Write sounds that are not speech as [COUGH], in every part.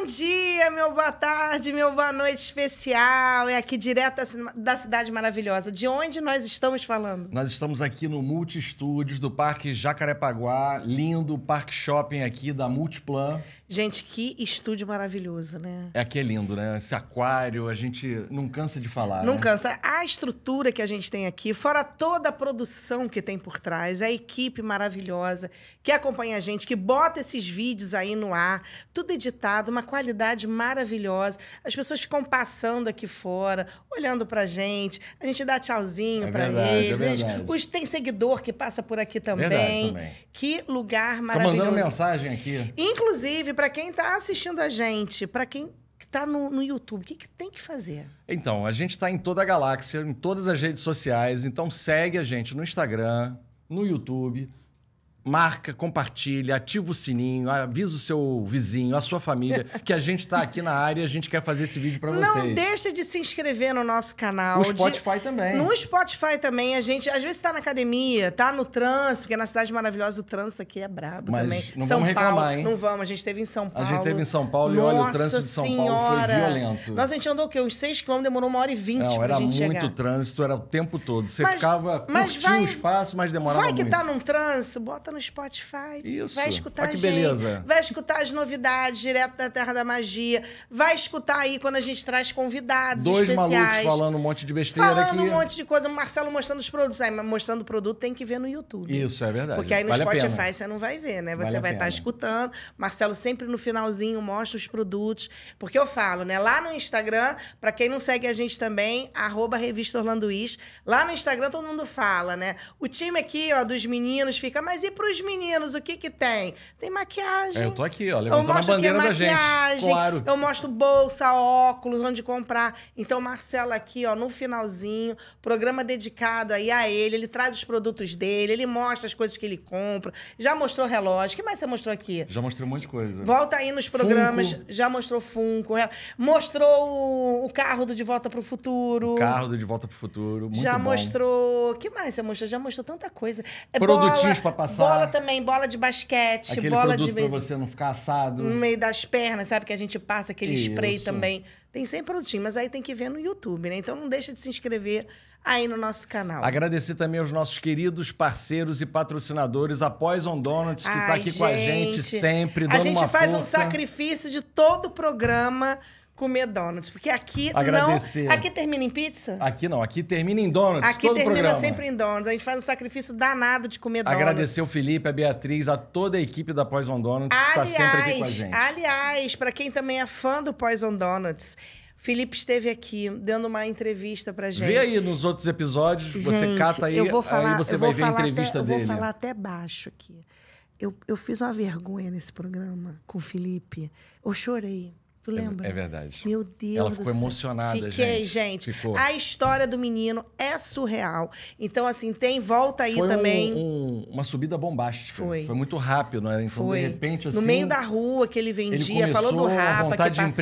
Bom dia, meu boa tarde, meu boa noite especial. É aqui direto da cidade maravilhosa. De onde nós estamos falando? Nós estamos aqui no Multi Estúdios do Parque Jacarepaguá, lindo parque shopping aqui da Multiplan. Gente, que estúdio maravilhoso, né? É que é lindo, né? Esse aquário, a gente não cansa de falar. Não né? cansa. A estrutura que a gente tem aqui, fora toda a produção que tem por trás, a equipe maravilhosa que acompanha a gente, que bota esses vídeos aí no ar, tudo editado, uma qualidade maravilhosa. As pessoas ficam passando aqui fora, olhando pra gente. A gente dá tchauzinho é pra verdade, é eles. É os, tem seguidor que passa por aqui também. Verdade, também. Que lugar maravilhoso. Tô mandando mensagem aqui. Inclusive, para quem tá assistindo a gente, para quem que está no, no, YouTube, o que, que, tem que fazer? Então, a gente está em toda a galáxia, em todas as redes sociais. Então, segue a gente no Instagram, no YouTube marca, compartilha, ativa o sininho, avisa o seu vizinho, a sua família, [LAUGHS] que a gente está aqui na área e a gente quer fazer esse vídeo para vocês. Não deixa de se inscrever no nosso canal. No Spotify de... também. No Spotify também. A gente, às vezes, está na academia, está no trânsito, porque na cidade maravilhosa o trânsito aqui é brabo Mas também. Não São vamos Paulo, reclamar, hein? Não vamos. A gente teve em São Paulo. A gente teve em São Paulo Nossa e olha, o trânsito de São senhora. Paulo foi violento. Nós a gente andou o quê? Uns 6 quilômetros demorou uma hora e vinte Não, era muito trânsito, era o tempo todo. Você mas, ficava, mas vai, o espaço, mas demorava vai muito. Vai que tá num trânsito, bota bota no Spotify. Isso. Vai escutar Olha que gente, beleza. Vai escutar as novidades direto da Terra da Magia. Vai escutar aí quando a gente traz convidados Dois especiais. malucos falando um monte de besteira Falando aqui. um monte de coisa. O Marcelo mostrando os produtos. Aí, mostrando o produto tem que ver no YouTube. Isso, é verdade. Porque aí no vale Spotify você não vai ver, né? Você vale vai tá estar escutando. Marcelo sempre no finalzinho mostra os produtos. Porque eu falo, né? Lá no Instagram, para quem não segue a gente também, arroba Revista Orlandoís. Lá no Instagram todo mundo fala, né? O time aqui, ó, dos meninos fica, mas e para os meninos, o que que tem? Tem maquiagem. É, eu tô aqui, ó, levantando a é bandeira da gente. Claro. Eu mostro bolsa, óculos, onde comprar. Então, Marcelo aqui, ó, no finalzinho, programa dedicado aí a ele, ele traz os produtos dele, ele mostra as coisas que ele compra. Já mostrou relógio. O que mais você mostrou aqui? Já mostrei um monte de coisa. Volta aí nos programas, Funko. já mostrou Funko, é. mostrou o carro do De Volta para o Futuro. O carro do De Volta para o Futuro, muito Já bom. mostrou, que mais você mostrou? Já mostrou tanta coisa. É Produtinhos para passar bola ah. também, bola de basquete, aquele bola de. Pra você não ficar assado. No meio das pernas, sabe? Que a gente passa aquele Isso. spray também. Tem sempre produtinho, mas aí tem que ver no YouTube, né? Então não deixa de se inscrever aí no nosso canal. Agradecer também aos nossos queridos parceiros e patrocinadores, a Poison Donuts, que está aqui gente. com a gente sempre, dando uma A gente faz força. um sacrifício de todo o programa comer donuts. Porque aqui Agradecer. não. Aqui termina em pizza? Aqui não, aqui termina em donuts. Aqui todo termina programa. sempre em donuts. A gente faz um sacrifício danado de comer donuts. Agradecer o Felipe, a Beatriz, a toda a equipe da Poison Donuts aliás, que está sempre aqui com a gente. Aliás, para quem também é fã do Poison Donuts, Felipe esteve aqui dando uma entrevista pra gente. Vê aí nos outros episódios, gente, você cata aí, eu vou falar, aí você vai ver a entrevista até, dele. Eu vou falar até baixo aqui. Eu, eu fiz uma vergonha nesse programa com o Felipe. Eu chorei. Tu é lembra? É, é verdade. Meu Deus. Ela ficou emocionada, Fiquei, gente. gente. Ficou. A história do menino é surreal. Então, assim, tem volta aí foi também. Um, um, uma subida bombástica. Foi. Foi muito rápido, né? Então, foi. de repente, assim. No meio assim, da rua que ele vendia, ele falou do rapa, a vontade que passava. de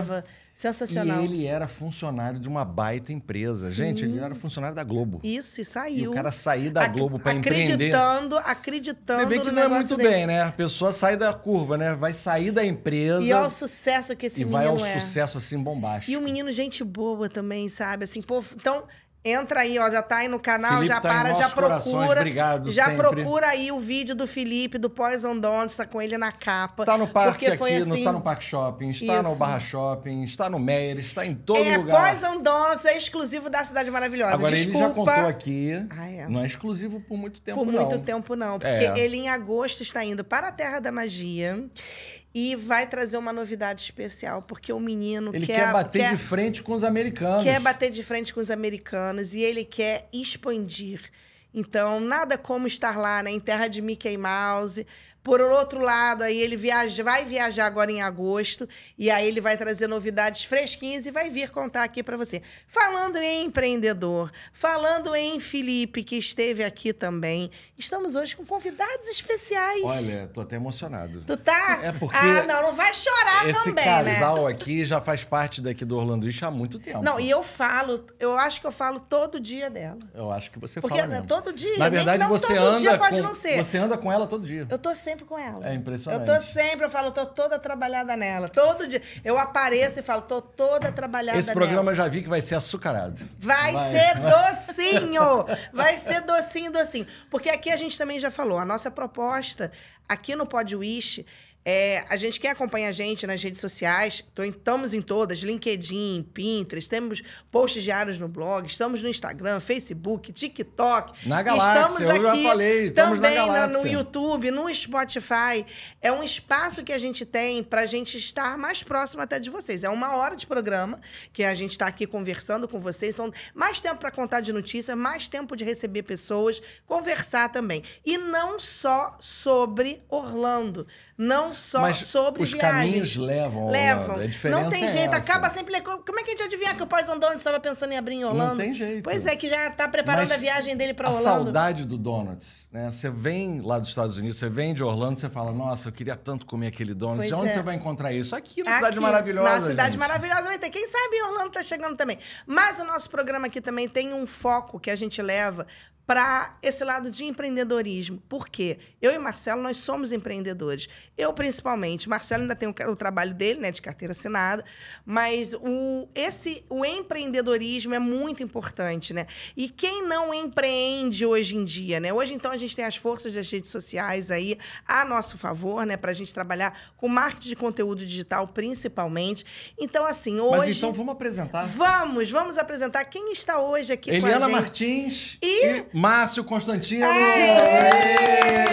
empreender. Sensacional. E ele era funcionário de uma baita empresa. Sim. Gente, ele era funcionário da Globo. Isso, e saiu. E o cara sair da Globo para empreender. Acreditando, acreditando. Você vê que não é muito dele. bem, né? A pessoa sai da curva, né? Vai sair da empresa. E olha é o sucesso que esse menino é. E vai ao é. sucesso assim bombástico. E o menino gente boa também, sabe? Assim, pô, então Entra aí, ó, já tá aí no canal, Felipe já tá para, já procura. obrigado, já sempre. procura aí o vídeo do Felipe, do Poison Donuts, tá com ele na capa. Tá no parque aqui, assim... tá no Parque Shopping, está Isso. no Barra Shopping, está no Meyer, está em todo é, lugar. Poison Donuts é exclusivo da Cidade Maravilhosa. Agora, Desculpa. ele já contou aqui, ah, é. não é exclusivo por muito tempo, por não. Por muito tempo, não. É. Porque é. ele, em agosto, está indo para a Terra da Magia e vai trazer uma novidade especial, porque o menino ele quer, quer bater quer, de frente com os americanos. Quer bater de frente com os americanos e ele quer expandir. Então, nada como estar lá, né, em terra de Mickey Mouse, por outro lado, aí ele viaja, vai viajar agora em agosto e aí ele vai trazer novidades fresquinhas e vai vir contar aqui para você. Falando em empreendedor, falando em Felipe, que esteve aqui também, estamos hoje com convidados especiais. Olha, tô até emocionado. Tu tá? É porque ah, não, não vai chorar esse também, né? casal né? aqui já faz parte daqui do Orlando Ixi há muito tempo. Não, e eu falo, eu acho que eu falo todo dia dela. Eu acho que você porque fala Porque todo dia. Na verdade, você anda com, você anda com ela todo dia. Eu tô sempre sempre com ela. É impressionante. Eu tô sempre, eu falo, tô toda trabalhada nela. Todo dia. Eu apareço e falo, tô toda trabalhada nela. Esse programa nela. já vi que vai ser açucarado. Vai, vai. ser docinho! vai ser docinho, docinho. Porque aqui a gente também já falou, a nossa proposta aqui no Pod Wish é, a gente quem acompanha a gente nas redes sociais, então, estamos em todas, LinkedIn, Pinterest, temos posts diários no blog, estamos no Instagram, Facebook, TikTok. Na galáxia, estamos aqui eu já falei, estamos também na galáxia. no YouTube, no Spotify. É um espaço que a gente tem para a gente estar mais próximo até de vocês. É uma hora de programa que a gente está aqui conversando com vocês. Então, mais tempo para contar de notícia, mais tempo de receber pessoas, conversar também. E não só sobre Orlando, não só Mas sobre os viagem. caminhos levam. Levam. não tem é jeito. Essa. Acaba sempre. Como é que a gente adivinha que o Poison donuts estava pensando em abrir em Orlando Não tem jeito. Pois é, que já está preparando Mas a viagem dele para Orlando A saudade do donuts Né? Você vem lá dos Estados Unidos, você vem de Orlando, você fala, nossa, eu queria tanto comer aquele donuts Pois Onde é. você vai encontrar isso? Aqui, na aqui, Cidade Maravilhosa. Na Cidade gente. Maravilhosa vai ter. Quem sabe Orlando está chegando também. Mas o nosso programa aqui também tem um foco que a gente leva para esse lado de empreendedorismo. Por quê? Eu e Marcelo, nós somos empreendedores. Eu, principalmente. Marcelo ainda tem o, o trabalho dele, né, de carteira assinada, mas o, esse, o empreendedorismo é muito importante, né? E quem não empreende hoje em dia, né? Hoje, então, a gente tem as forças das redes sociais aí a nosso favor, né, para a gente trabalhar com marketing de conteúdo digital, principalmente. Então, assim, hoje... Mas então vamos apresentar. Vamos, vamos apresentar quem está hoje aqui Eliana com a gente. Eliana Martins e... e... Márcio Constantino. Aê! Aê!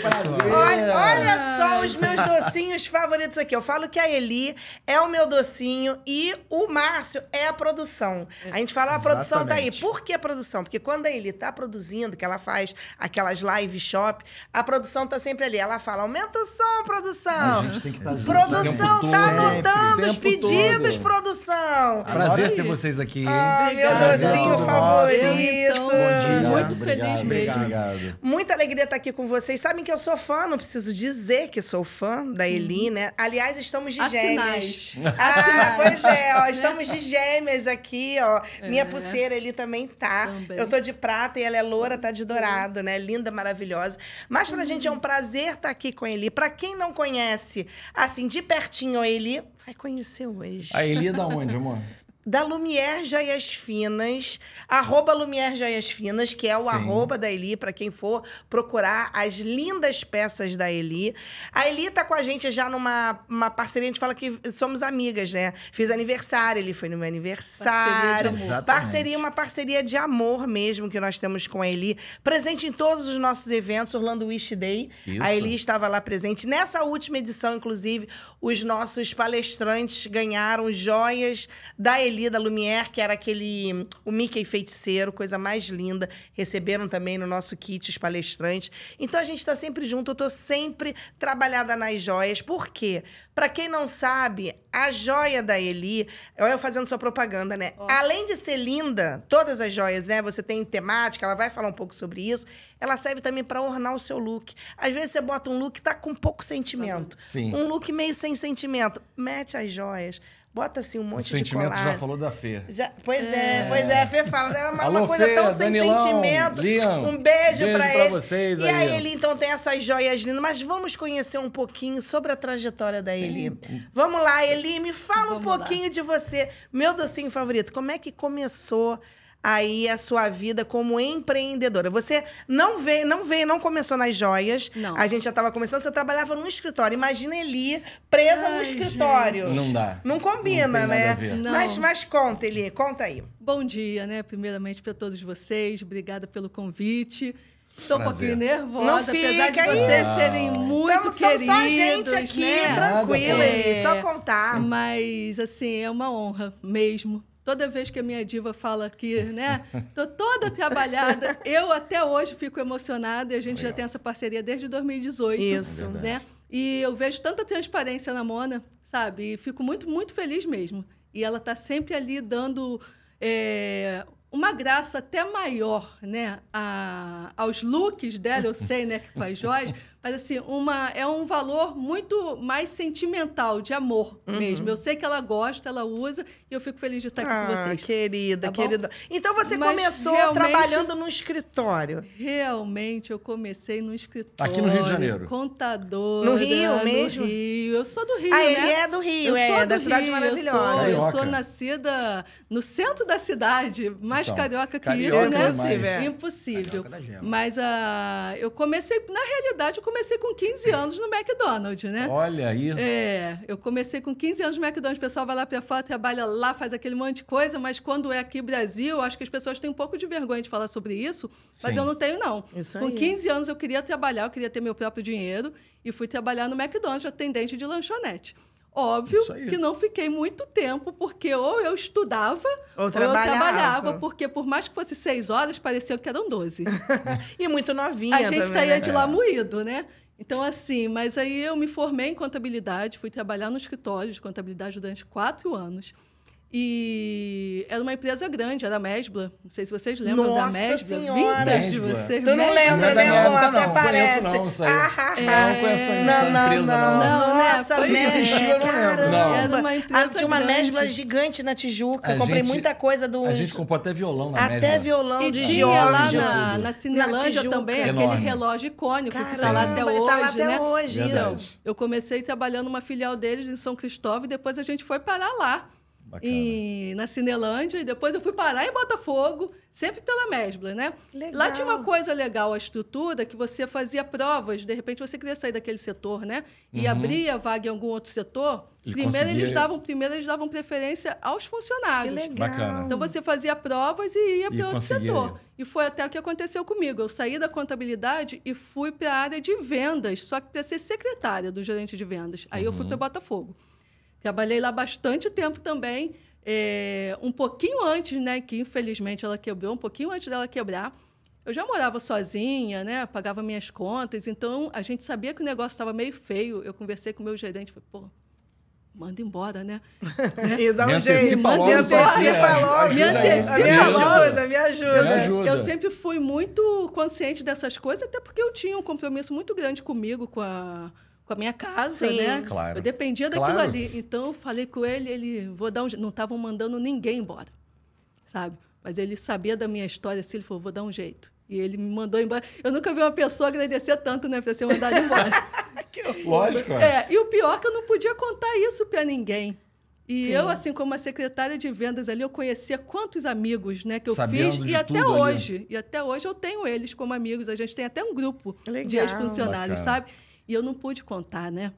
Prazer. Olha, olha só os meus docinhos favoritos aqui. Eu falo que a Eli é o meu docinho e o Márcio é a produção. A gente fala, a produção tá aí. Por que a produção? Porque quando a Eli tá produzindo, que ela faz aquelas live shop, a produção tá sempre ali. Ela fala, aumenta o som, produção. A gente tem que estar tá Produção, né? tá anotando os pedidos, todo. produção. Prazer ter vocês aqui. Ah, meu docinho favorito. Então, dia. Muito obrigado, feliz obrigado, mesmo. Obrigado. Muita alegria estar tá aqui com vocês. Sabem que eu sou fã, não preciso dizer que sou fã da uhum. Eli, né? Aliás, estamos de Assinais. gêmeas. Ah, pois é, ó, estamos de [LAUGHS] gêmeas aqui, ó. É. Minha pulseira ali também tá. Também. Eu tô de prata e ela é loura, tá de uhum. dourado, né? Linda, maravilhosa. Mas pra uhum. gente é um uhum. prazer estar tá aqui com a Eli. Pra quem não conhece, assim, de pertinho a Eli, vai conhecer hoje. A Eli é da onde, amor? [LAUGHS] da Lumière Joias Finas, arroba Lumière Joias Finas, que é o Sim. arroba da Eli, para quem for procurar as lindas peças da Eli. A Eli tá com a gente já numa uma parceria, a gente fala que somos amigas, né? Fiz aniversário, ele foi no meu aniversário. Parceria, de amor. parceria uma parceria de amor mesmo que nós temos com a Eli. Presente em todos os nossos eventos, Orlando Wish Day. Isso. A Eli estava lá presente. Nessa última edição, inclusive, os nossos palestrantes ganharam joias da Eli da Lumière, que era aquele. O Mickey Feiticeiro, coisa mais linda. Receberam também no nosso kit os palestrantes. Então a gente está sempre junto, eu estou sempre trabalhada nas joias. Por quê? Para quem não sabe, a joia da Eli, olha eu fazendo sua propaganda, né? Oh. Além de ser linda, todas as joias, né? Você tem temática, ela vai falar um pouco sobre isso. Ela serve também para ornar o seu look. Às vezes você bota um look que tá com pouco sentimento. Sim. Um look meio sem sentimento. Mete as joias bota assim um monte o de sentimento colar. já falou da Fê. Já, pois é. é. pois é. A Fê fala, é uma, Alô, uma coisa Fê, tão sem sentimento. um beijo, beijo pra, pra ele. Vocês, e aí, aí ele então tem essas joias lindas. Mas vamos conhecer um pouquinho sobre a trajetória da Sim. Eli. Vamos lá, Eli, me fala vamos um pouquinho lá. de você. Meu docinho favorito, como é que começou? aí a sua vida como empreendedora. Você não veio, não veio, não começou nas joias. Não. A gente já estava começando, você trabalhava num escritório. Imagina Eli presa Ai, no escritório. Gente. Não dá. Não combina, não né? Mas, mas conta, Eli, conta aí. Bom dia, né? Primeiramente para todos vocês. Obrigada pelo convite. Estou um pouquinho nervosa, não fica, apesar de vocês não. serem muito Estamos, queridos. Somos só a gente aqui, né? tranquila, é, só contar. Mas, assim, é uma honra mesmo Toda vez que a minha diva fala aqui, né? [LAUGHS] Tô toda trabalhada. Eu até hoje fico emocionada e a gente Legal. já tem essa parceria desde 2018. Isso, é né? E eu vejo tanta transparência na Mona, sabe? E fico muito, muito feliz mesmo. E ela tá sempre ali dando é, uma graça até maior, né? A, aos looks dela, eu sei, né? Que com as joias. [LAUGHS] Mas assim, uma é um valor muito mais sentimental, de amor uhum. mesmo. Eu sei que ela gosta, ela usa e eu fico feliz de estar ah, aqui com ah, vocês. querida, tá querida. Então você Mas começou trabalhando no escritório. Realmente eu comecei no escritório. Aqui no Rio de Janeiro. Contador. No Rio mesmo? Rio. Eu sou do Rio, ah, ele né? é do Rio, eu é, sou é, do da Rio. cidade maravilhosa. Eu sou, eu sou, nascida no centro da cidade, mais então, carioca que carioca isso, né? É impossível. É. Impossível. Mas uh, eu comecei, na realidade, eu comecei com 15 anos no McDonald's, né? Olha aí. É, eu comecei com 15 anos no McDonald's. O pessoal vai lá para fora, trabalha lá, faz aquele monte de coisa, mas quando é aqui no Brasil, acho que as pessoas têm um pouco de vergonha de falar sobre isso, mas Sim. eu não tenho, não. Isso com 15 anos eu queria trabalhar, eu queria ter meu próprio dinheiro e fui trabalhar no McDonald's, atendente de lanchonete. Óbvio que não fiquei muito tempo, porque ou eu estudava ou, ou trabalhava. eu trabalhava, porque por mais que fosse seis horas, pareceu que eram doze. [LAUGHS] e muito novinha. A gente também, saía né? de lá é. moído, né? Então, assim, mas aí eu me formei em contabilidade, fui trabalhar no escritório de contabilidade durante quatro anos. E é era uma empresa grande, era é a Mesbla. Não sei se vocês lembram Nossa da Mesbla. Senhora. Mesbla. vocês Tu não lembra, né? Não, época, não. Parece. conheço não isso aí. Ah, ah, ah. é... Não conheço essa, não, não, empresa, não. não. É Nossa, não, né? eu não lembro. Não. Era uma ah, empresa ah, tinha uma grande. Mesbla gigante na Tijuca. A comprei gente, muita coisa do... A gente comprou até violão na Mesbla. Até violão e de tinha lá na, na Cinelândia na também, Enorme. aquele relógio icônico Caramba, que está lá até hoje, tá lá tá até né? hoje, isso. Então, eu comecei trabalhando numa filial deles em São Cristóvão e depois a gente foi parar lá. Em, na Cinelândia, e depois eu fui parar em Botafogo, sempre pela Mesbla, né? Legal. Lá tinha uma coisa legal, a estrutura, que você fazia provas, de repente você queria sair daquele setor, né? E uhum. abria vaga em algum outro setor. E primeiro, conseguia... eles davam, primeiro eles davam preferência aos funcionários. Que legal. Bacana. Então você fazia provas e ia para outro setor. E foi até o que aconteceu comigo. Eu saí da contabilidade e fui para a área de vendas, só que para ser secretária do gerente de vendas. Aí uhum. eu fui uhum. para Botafogo. Trabalhei lá bastante tempo também, é, um pouquinho antes, né? Que infelizmente ela quebrou, um pouquinho antes dela quebrar. Eu já morava sozinha, né? Pagava minhas contas, então a gente sabia que o negócio estava meio feio. Eu conversei com o meu gerente, falei, pô, manda embora, né? [LAUGHS] né? E dá um me jeito. logo, me antecipa logo. Me antecipa me ajuda. Me ajuda. Eu sempre fui muito consciente dessas coisas, até porque eu tinha um compromisso muito grande comigo, com a com a minha casa, Sim, né? Claro. Eu dependia daquilo claro. ali. Então eu falei com ele, ele vou dar um, não estavam mandando ninguém embora, sabe? Mas ele sabia da minha história, assim, ele falou, vou dar um jeito. E ele me mandou embora. Eu nunca vi uma pessoa agradecer tanto, né, para ser mandada embora. [LAUGHS] Lógico. É, e o pior é que eu não podia contar isso para ninguém. E Sim. eu, assim, como a secretária de vendas ali, eu conhecia quantos amigos, né, que eu Sabendo fiz. E até hoje, ali. e até hoje eu tenho eles como amigos. A gente tem até um grupo Legal. de ex-funcionários, sabe? E eu não pude contar, né?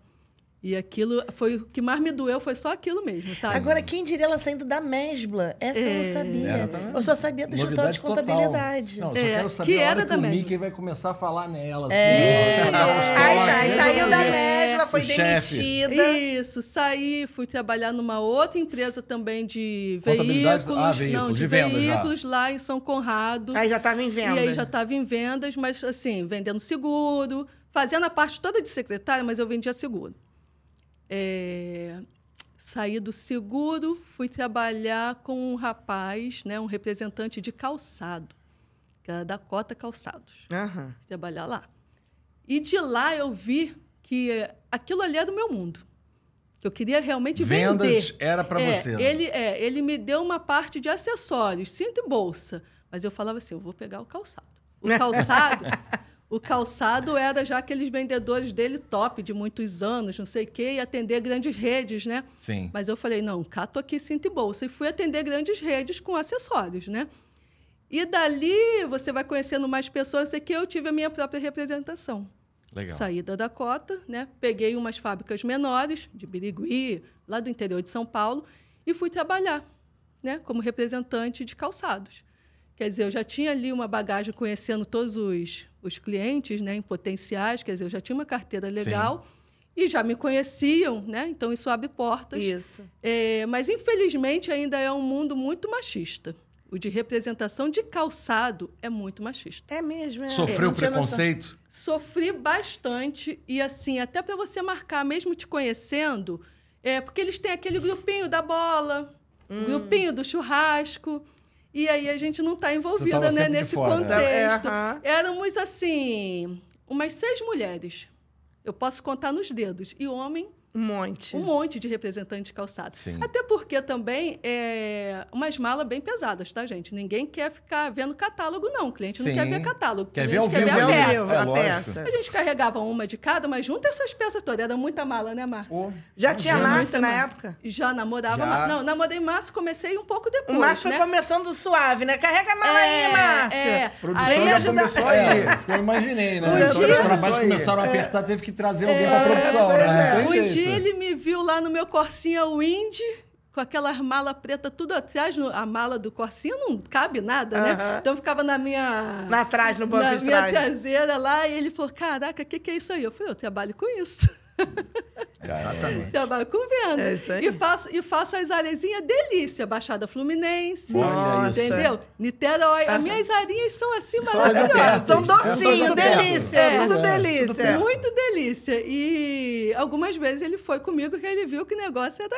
E aquilo foi o que mais me doeu, foi só aquilo mesmo, sabe? Agora, quem diria ela saindo da Mesbla? Essa é, eu não é. sabia. tá eu só sabia do escritório de contabilidade. Total. Não, só é, quero saber que a hora que o Mesbla. Mickey vai começar a falar nela. Assim, é, ó, Ai, tá, saiu da Mesbla, foi o demitida. Chefe. Isso, saí, fui trabalhar numa outra empresa também de veículos. Ah, veículos, não, de, de veículos já. lá em São Conrado. Aí já estava em vendas. E aí já estava em vendas, mas assim, vendendo seguro, fazendo a parte toda de secretária, mas eu vendia seguro. É, saí do seguro, fui trabalhar com um rapaz, né, um representante de calçado, que era da Cota Calçados. Uhum. Trabalhar lá. E de lá eu vi que aquilo ali era do meu mundo. Eu queria realmente Vendas vender. Vendas era para é, você. Né? Ele, é, ele me deu uma parte de acessórios, cinto e bolsa. Mas eu falava assim, eu vou pegar o calçado. O [LAUGHS] calçado o calçado era já aqueles vendedores dele top, de muitos anos, não sei o quê, e atender grandes redes, né? Sim. Mas eu falei, não, cato aqui sinto e bolsa. E fui atender grandes redes com acessórios, né? E dali você vai conhecendo mais pessoas, sei que eu tive a minha própria representação. Legal. Saída da cota, né? Peguei umas fábricas menores, de Birigui, lá do interior de São Paulo, e fui trabalhar, né? Como representante de calçados. Quer dizer, eu já tinha ali uma bagagem conhecendo todos os os clientes né, em potenciais, quer dizer, eu já tinha uma carteira legal. Sim e já me conheciam, né? Então isso abre portas. Isso. É, mas infelizmente ainda é um mundo muito machista. O de representação de calçado é muito machista. É mesmo. É. Sofreu é, preconceito? Sofri bastante e assim até para você marcar, mesmo te conhecendo, é porque eles têm aquele grupinho da bola, hum. grupinho do churrasco. E aí a gente não está envolvida né, nesse né? É, é, contexto. É, Éramos assim, umas seis mulheres. Eu posso contar nos dedos. E homem, um monte. Um monte de representante de calçado. Sim. Até porque também é umas malas bem pesadas, tá, gente? Ninguém quer ficar vendo catálogo, não. O cliente Sim. não quer ver catálogo. Quer ver, quer ver a, né? peça. Vivo, é a peça. a gente carregava uma de cada, mas junta essas peças todas. Era muita mala, né, Márcio? Oh. Já não tinha Márcio na época? Já namorava. Já. Não, namorei Márcio, comecei um pouco depois. O Márcio né? foi começando suave, né? Carrega a mala é, aí, Márcio. É. aí me ajuda... aí. É. Eu imaginei, né? Um os trabalhos começaram a apertar, teve que trazer alguém é, pra produção, né? É. Um dia ele me viu lá no meu Corsinha Wind, com aquelas malas preta tudo atrás. A mala do Corsinha não cabe nada, né? Uhum. Então eu ficava na minha. Na trás, no banco na de Na minha traseira lá. E ele falou: Caraca, o que, que é isso aí? Eu falei: Eu trabalho com isso. [LAUGHS] Exatamente. Trabalho então, com venda. É E faço, e faço delícia. Baixada Fluminense. É. entendeu? Niterói. As minhas isarinhas são assim maravilhosas. São docinho, delícia. É, tudo delícia. Muito delícia. E algumas vezes ele foi comigo que ele viu que o negócio era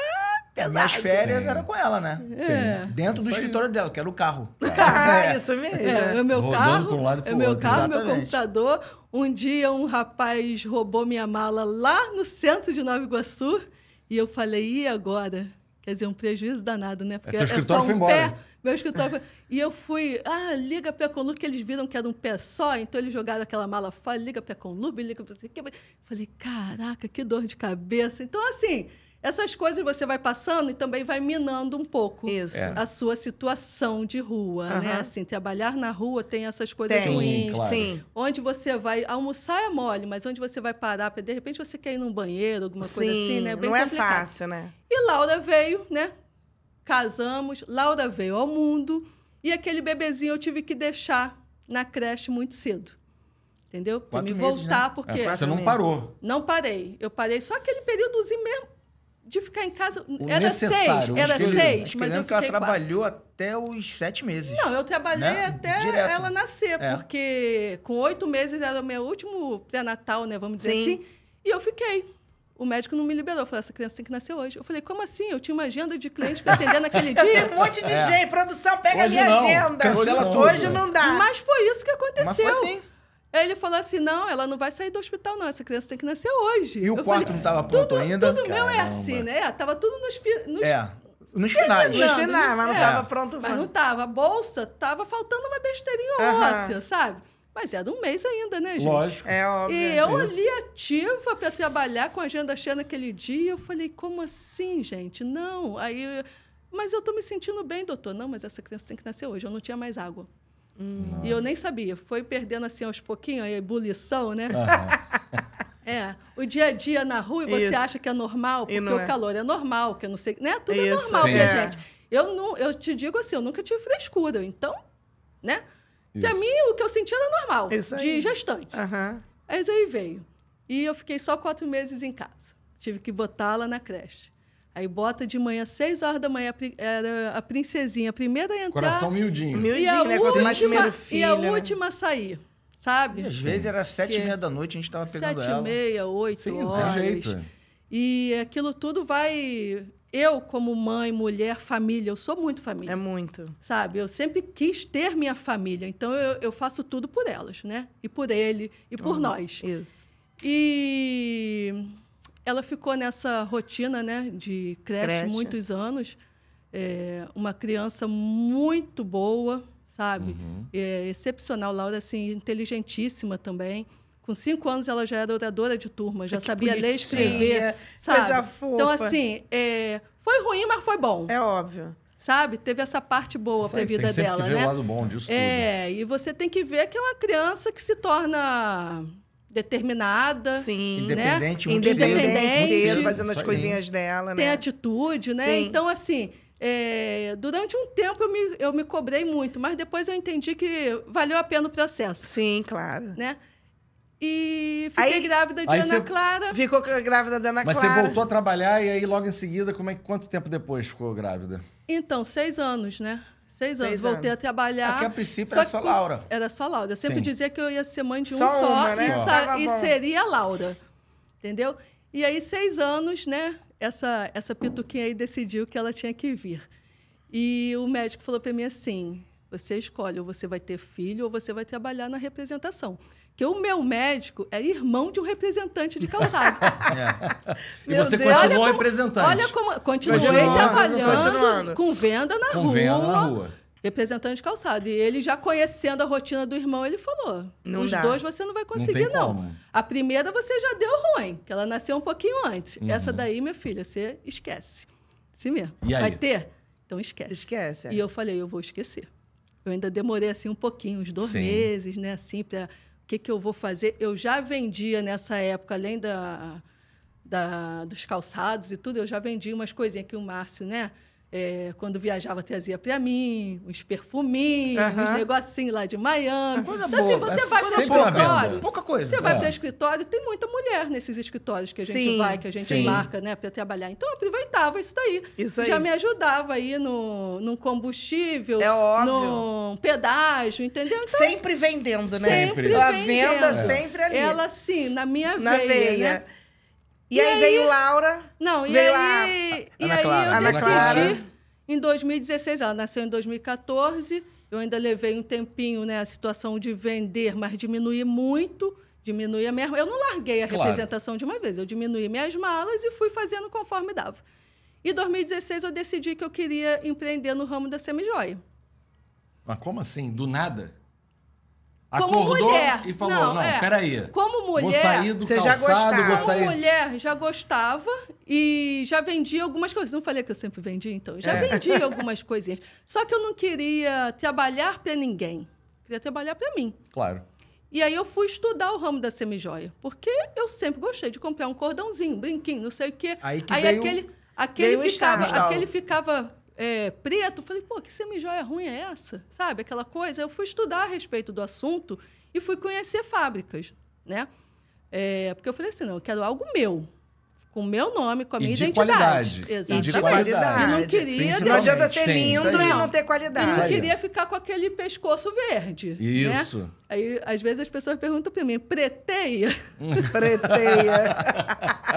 pesado. As férias Sim. era com ela, né? É. Dentro do escritório dela, que era o carro. Ah, é. isso mesmo. É, é meu Rodando carro, um lado pro é meu outro. carro, meu computador. Um dia um rapaz roubou minha mala lá no centro de Nova Nova Iguaçu e eu falei, e agora? Quer dizer, um prejuízo danado, né? Porque é, é só um embora. pé. Meu escritório foi... [LAUGHS] E eu fui, ah, liga para a Conlub, que eles viram que era um pé só, então eles jogaram aquela mala fora, liga para a Conlub, liga para você. Falei, caraca, que dor de cabeça. Então, assim, essas coisas você vai passando e também vai minando um pouco Isso. É. a sua situação de rua, né? Assim, trabalhar na rua tem essas coisas tem, ruins. Claro. Sim. Onde você vai almoçar é mole, mas onde você vai parar, de repente você quer ir num banheiro, alguma Sim, coisa assim, né? É bem não é complicado. é fácil, né? E Laura veio, né? Casamos, Laura veio ao mundo e aquele bebezinho eu tive que deixar na creche muito cedo entendeu? Para me voltar, meses, né? porque. É, você não parou. Não parei. Eu parei só aquele períodozinho mesmo de ficar em casa. O era seis, era que, seis, mas eu fiquei ela trabalhou quatro. até os sete meses. Não, eu trabalhei né? até Direto. ela nascer, é. porque com oito meses era o meu último pré-natal, né? Vamos dizer Sim. assim. E eu fiquei. O médico não me liberou. Falou, essa criança tem que nascer hoje. Eu falei, como assim? Eu tinha uma agenda de cliente para atender naquele [LAUGHS] dia. Tem um monte de é. gente. Produção, pega hoje a minha não. agenda. Cancela hoje, hoje não dá. Mas foi isso que aconteceu. Mas foi assim. Aí ele falou assim: não, ela não vai sair do hospital, não. Essa criança tem que nascer hoje. E o quarto falei, não estava pronto tudo, ainda? Tudo Caramba. meu é assim, né? É, tava tudo nos. nos... É. Nos finais. Nos finais, mas não estava é. pronto. Mas não estava. A bolsa estava faltando uma besteirinha ou outra, sabe? Mas é era um mês ainda, né, gente? Lógico. É óbvio. E é eu isso. ali ativa para trabalhar com a agenda cheia naquele dia. Eu falei, como assim, gente? Não. Aí, mas eu estou me sentindo bem, doutor. Não, mas essa criança tem que nascer hoje. Eu não tinha mais água. Hum. E eu nem sabia. Foi perdendo assim aos pouquinhos a ebulição, né? [LAUGHS] É, o dia a dia na rua e você acha que é normal, porque o é. calor é normal, que eu não sei, né? Tudo é Isso. é normal, né, minha é. gente. Eu não, eu te digo assim, eu nunca tive frescura, então, né? Para mim o que eu sentia era normal, de gestante. Uhum. Mas aí veio. E eu fiquei só quatro meses em casa. Tive que botá-la na creche. Aí bota de manhã, 6 horas da manhã, era a princesinha, a primeira a entrar. Coração miudinho. Miudinho, e né? Última, mais primeiro filho, e a né? última a sair, sabe? E às Sim. vezes era sete e meia da noite, a gente tava pegando sete ela. Sete e meia, oito Sim, horas. Tem jeito. É. E aquilo tudo vai... Eu, como mãe, mulher, família, eu sou muito família. É muito. Sabe? Eu sempre quis ter minha família. Então, eu, eu faço tudo por elas, né? E por ele, e por uhum. nós. Isso. E ela ficou nessa rotina né, de creche, creche. muitos anos. É, uma criança muito boa, sabe? Uhum. É, excepcional. Laura, assim, inteligentíssima também. Com cinco anos, ela já era oradora de turma, já que sabia ler e escrever. Sabe? Coisa fofa. Então, assim, é, foi ruim, mas foi bom. É óbvio sabe? Teve essa parte boa para a vida tem dela, que ver né? O lado bom disso é, tudo. Né? e você tem que ver que é uma criança que se torna determinada. Sim. Né? Independente, né? muito Independente, fazendo as coisinhas dela, né? Tem atitude, né? Sim. Então, assim... É, durante um tempo eu me, eu me cobrei muito, mas depois eu entendi que valeu a pena o processo. Sim, claro. Né? E fiquei aí, grávida de Ana Clara. Ficou grávida da Ana Clara. Mas você voltou a trabalhar e aí logo em seguida, como é que quanto tempo depois ficou grávida? Então, seis anos, né? Seis anos. Seis Voltei anos. a trabalhar. É a princípio só era só Laura. Era só Laura. Eu sempre Sim. dizia que eu ia ser mãe de um só, só uma, né? e, sa... e seria Laura. Entendeu? E aí, seis anos, né? Essa, essa pituquinha aí decidiu que ela tinha que vir. E o médico falou para mim assim: você escolhe, ou você vai ter filho, ou você vai trabalhar na representação que o meu médico é irmão de um representante de calçado. [LAUGHS] É. e você Deus, continuou olha representante. Olha como continuei continuando, trabalhando continuando. com venda na com rua. Venda na rua representante de calçado. E ele já conhecendo a rotina do irmão, ele falou: não os dá. dois você não vai conseguir, não. não. A primeira você já deu ruim, que ela nasceu um pouquinho antes. Uhum. Essa daí, minha filha, você esquece. Sim mesmo. Vai ter? Então esquece. Esquece. É. E eu falei, eu vou esquecer. Eu ainda demorei assim um pouquinho, uns dois Sim. meses, né? Assim, para o que, que eu vou fazer? Eu já vendia nessa época, além da, da, dos calçados e tudo, eu já vendia umas coisinhas que o Márcio, né? É, quando viajava, trazia para mim uns perfuminhos, uns negocinhos lá de Miami. Coisa então, assim, boa. assim, você é vai para escritório. Pouca coisa. Você é. vai para escritório, tem muita mulher nesses escritórios que a gente sim, vai, que a gente sim. marca, né, para trabalhar. Então, eu aproveitava isso daí. Isso aí. Já me ajudava aí no, no combustível, é no pedágio, entendeu? Então, sempre vendendo, né? Sempre. A venda sempre ali. Ela, assim, na minha na veia, veia. Né? E, e aí, aí, veio Laura. Não, e veio aí, a... e Ana Clara. aí eu decidi, Clara. em 2016, ela nasceu em 2014. Eu ainda levei um tempinho, né, a situação de vender, mas diminuí muito. Diminuí a minha. Eu não larguei a claro. representação de uma vez, eu diminuí minhas malas e fui fazendo conforme dava. E em 2016 eu decidi que eu queria empreender no ramo da semijoia. Mas como assim? Do nada? Como mulher. e falou, não, não é. peraí. Como mulher, vou sair do você calçado, já gostava. vou sair... Como mulher, já gostava e já vendia algumas coisas. Não falei que eu sempre vendi então? Já é. vendia algumas coisinhas. Só que eu não queria trabalhar para ninguém. Queria trabalhar para mim. Claro. E aí eu fui estudar o ramo da semijoia. Porque eu sempre gostei de comprar um cordãozinho, um brinquinho, não sei o quê. Aí, que aí veio, aquele, aquele, veio ficava, aquele ficava é, preto. Falei, pô, que semijoia ruim é essa? Sabe, aquela coisa. Eu fui estudar a respeito do assunto e fui conhecer fábricas, né? É, porque eu falei assim, não, eu quero algo meu com o meu nome, com a minha e de identidade. Qualidade. Exatamente. E de qualidade. E não queria. Não adianta ser lindo e não ter qualidade. E não queria ficar com aquele pescoço verde. Né? Isso. Né? Aí, às vezes, as pessoas perguntam para mim: preteia? [LAUGHS] preteia.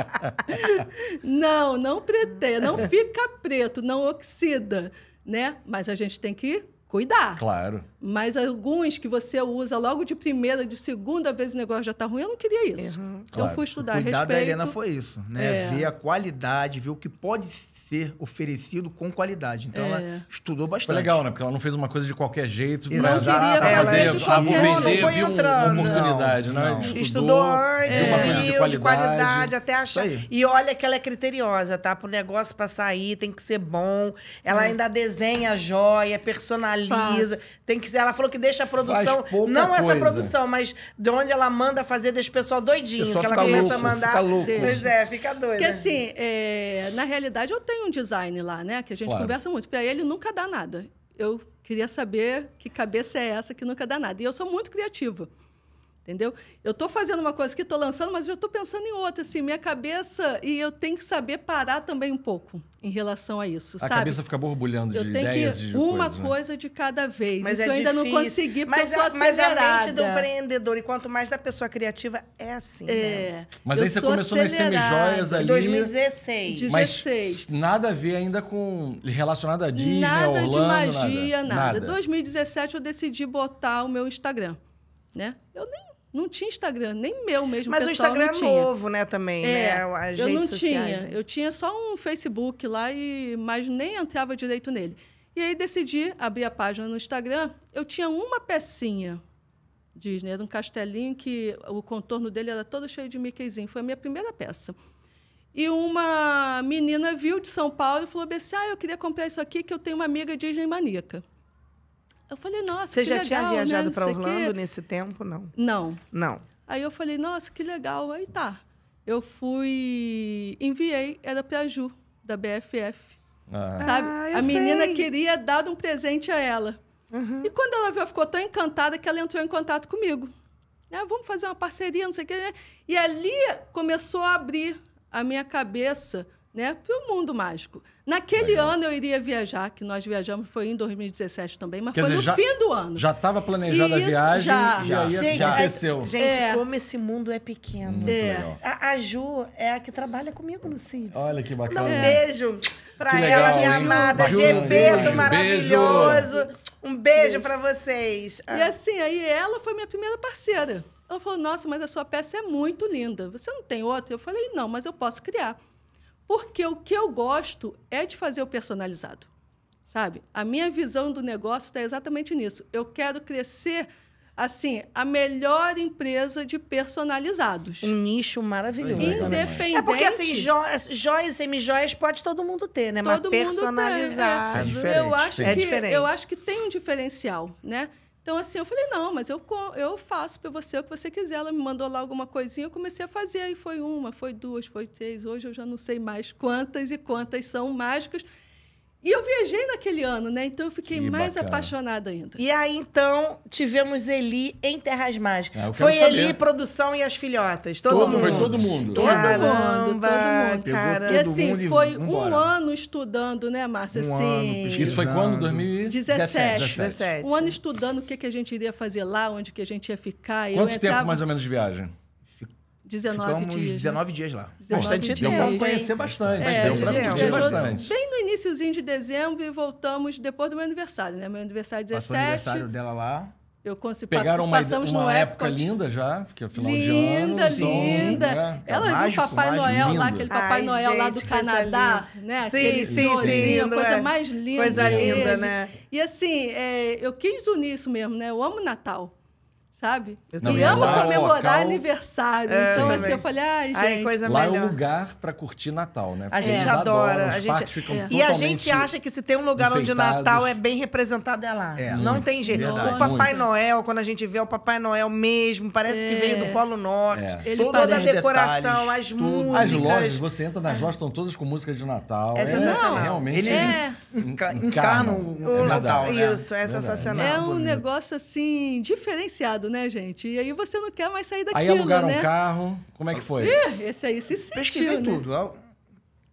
[LAUGHS] não, não preteia. Não fica preto, não oxida, né? Mas a gente tem que cuidar. Claro. Mas alguns que você usa logo de primeira, de segunda vez o negócio já está ruim, eu não queria isso. Uhum. Então claro. fui estudar o cuidado a respeito. da Helena foi isso, né? É. Ver a qualidade, ver o que pode ser ser oferecido com qualidade. Então é. ela estudou bastante. Foi legal, né? Porque ela não fez uma coisa de qualquer jeito. Não queria dar, pra fazer, de ah, vou vender, não uma oportunidade, não, né? Não. Estudou, estudou antes, é. viu, de qualidade, de qualidade até achar. E olha que ela é criteriosa, tá? Pro negócio pra sair, tem que ser bom. Ela hum. ainda desenha joia, personaliza. Faz. Tem que ser. Ela falou que deixa a produção. Não coisa. essa produção, mas de onde ela manda fazer, deixa o pessoal doidinho. Que ela começa louco, a mandar. Fica louco. Pois é, fica doido. Porque assim, é, na realidade eu tenho tem um design lá, né? Que a gente claro. conversa muito. Para ele nunca dá nada. Eu queria saber que cabeça é essa que nunca dá nada. E eu sou muito criativa. Entendeu? Eu estou fazendo uma coisa que estou lançando, mas eu estou pensando em outra, assim, minha cabeça e eu tenho que saber parar também um pouco em relação a isso. A sabe? cabeça fica borbulhando eu de tenho ideias, que, de uma né? coisa, né? de cada vez. Mas isso é eu ainda difícil. não consegui porque mas eu sou Mas a mente do empreendedor e quanto mais da pessoa criativa é assim. Né? É. Né? Mas eu aí você começou acelerada. nas semijoias ali. 2016. 16. Mas nada a ver ainda com relacionado a Disney, nada Orlando, de magia, nada. nada. 2017 eu decidi botar o meu Instagram, né? Eu nem não tinha Instagram, nem meu mesmo. Mas o Instagram é novo, né, também, é, né? As eu não sociais, tinha. Né? Eu tinha só um Facebook lá, e mas nem entrava direito nele. E aí decidi abrir a página no Instagram. Eu tinha uma pecinha Disney, né? era um castelinho que o contorno dele era todo cheio de Mickeyzinho. Foi a minha primeira peça. E uma menina viu de São Paulo e falou assim: Ah, eu queria comprar isso aqui, que eu tenho uma amiga Disney maníaca. Eu falei, nossa, Você que já tinha viajado né? para Orlando que... nesse tempo, não? Não. Não. Aí eu falei, nossa, que legal. Aí tá. Eu fui. Enviei, era para a Ju, da BFF. Ah. Sabe? Ah, a menina sei. queria dar um presente a ela. Uhum. E quando ela viu, ficou tão encantada que ela entrou em contato comigo. Ah, vamos fazer uma parceria, não sei o quê. E ali começou a abrir a minha cabeça né, para o mundo mágico. Naquele Legal. ano eu iria viajar, que nós viajamos, foi em 2017 também, mas Quer foi dizer, no já, fim do ano. Já estava planejada a viagem já, já. Aí, gente, já aconteceu. É, gente, é. como esse mundo é pequeno. é. A, a, Ju é a que trabalha comigo no CIDS. Olha que bacana. Um beijo pra que ela, legal, minha Ju, amada, Gebeto maravilhoso. Beijo. Um beijo, beijo. para vocês. Ah. E assim, aí ela foi minha primeira parceira. Ela falou, nossa, mas a sua peça é muito linda. Você não tem outra? Eu falei, não, mas eu posso criar. Porque o que eu gosto é de fazer o personalizado. Sabe? A minha visão do negócio está exatamente nisso. Eu quero crescer assim, a melhor empresa de personalizados. Um nicho maravilhoso. Independente. É porque assim, jo joias, semi-joias pode todo mundo ter, né? Todo Mas personalizado. Tem, é. É diferente, eu acho sim. É que é diferente. eu acho que tem um diferencial, né? Então, assim, eu falei, não, mas eu, eu faço para você o que você quiser. Ela me mandou lá alguma coisinha, eu comecei a fazer. Aí foi uma, foi duas, foi três. Hoje eu já não sei mais quantas e quantas são mágicas. E eu viajei naquele ano, né? Então eu fiquei que mais bacana. apaixonada ainda. E aí, então, tivemos Eli em Terras Mágicas. É, ah, foi saber. Eli, produção e as filhotas. Todo, todo mundo. Foi todo mundo. Todo Caramba, mundo, todo mundo. E assim, mundo foi e um ano estudando, né, Márcia? Um assim, Isso foi quando? 2017. 17. 17. Um ano estudando o que, que a gente iria fazer lá, onde que a gente ia ficar. Quanto eu tempo entrava... mais ou menos de viagem? 19 Ficamos dias. 19 né? dias lá. 19 bastante dias. Vamos conhecer bastante. É, é, bastante. Bem no iníciozinho de dezembro e voltamos depois do meu aniversário, né? Meu aniversário 17. É Passou o aniversário dela lá. Eu consegui, Pegaram uma, passamos uma época Epcot. linda já, porque é final linda, de ano. Linda, linda. Né? Ela viu mágico, o Papai Noel lindo. lá, aquele Papai Ai, Noel gente, lá do Canadá, né? Sim, aquele sim, sim, coisa é? mais linda. Coisa dele. linda, né? E assim, é, eu quis unir isso mesmo, né? Eu amo Natal sabe? Eu e amo comemorar local... aniversário. É, então, assim, eu falei, ai, gente. Ai, coisa lá melhor. é um lugar para curtir Natal, né? Porque a gente adora. a gente... É. E a gente acha que se tem um lugar enfeitados. onde o Natal é bem representado, é lá. É. Não tem jeito. Verdade. O Papai Muito. Noel, quando a gente vê o Papai Noel mesmo, parece que veio do é. Polo Norte. É. Ele Toda a decoração, detalhes, as músicas. As lojas, você entra nas lojas, estão todas com música de Natal. É, é sensacional. Realmente. é. encarna o Natal. Né? Isso, é sensacional. É um negócio, assim, diferenciado né, gente? E aí você não quer mais sair daquilo, Aí alugaram né? um carro, como é que foi? Ih, esse aí se sentiu, Pesquisei né? tudo.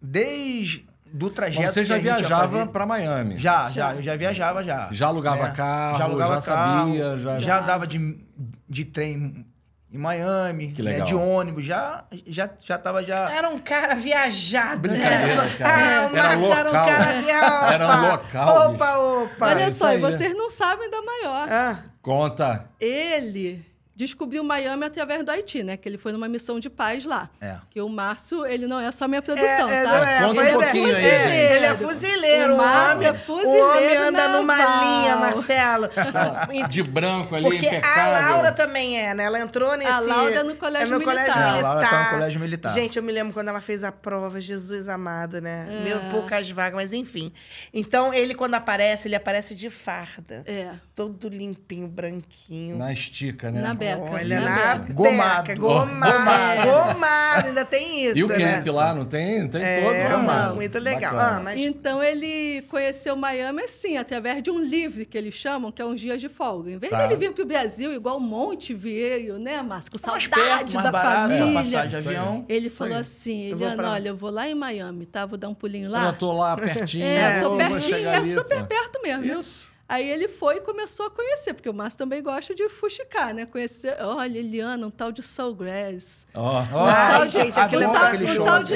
Desde do trajeto Você já viajava para Miami? Já, já, eu já viajava já. Já alugava né? carro, já, alugava já carro, sabia, já... Já dava de, de trem em Miami, que legal. Né, de ônibus, já, já, já tava já... Era um cara viajado, né? Ah, cara. Ah, o era Márcio era um cara viajado. Era um local. Opa, opa. Olha é só, e vocês é. não sabem da maior. Ah. Conta. Ele descobriu Miami através do Haiti, né? Que ele foi numa missão de paz lá. É. Que o Márcio, ele não é só minha é, produção, é, é, tá? É, Conta um é, pouquinho aí, gente. Ele é fuzileiro. O Márcio é fuzileiro. O homem anda naval. numa linha, Marcelo. [LAUGHS] de branco ali, Porque impecável. a Laura também é, né? Ela entrou nesse... A Laura é no colégio é no militar. Colégio militar. A Laura tá no colégio militar. Gente, eu me lembro quando ela fez a prova, Jesus amado, né? É. Meu, poucas vagas, mas enfim. Então, ele quando aparece, ele aparece de farda. É. Todo limpinho, branquinho. Na estica, né? Na beca. Olha, na, na beca. Gomado. Gomado. Gomado. Ainda tem isso, E o né? camp lá, não tem? Tem é, todo. Gomado. Muito legal. Ah, mas... Então, ele conheceu Miami, assim, através de um livro que eles chamam, que é Uns Dias de Folga. Em vez tá. dele vir pro Brasil, igual um monte veio, né, Márcio? Com tá saudade perto, da barato, família. É, avião. Ele falou assim, Eliana, pra... olha, eu vou lá em Miami, tá? Vou dar um pulinho lá. Eu tô lá pertinho. É, tô pertinho, é super perto mesmo. Né? Isso. Aí ele foi e começou a conhecer, porque o Márcio também gosta de fuxicar, né? Conhecer, olha, Eliana, um tal de Soulgrass. Oh. Um Ai, tal de, gente, aquele tal, um tal assim. de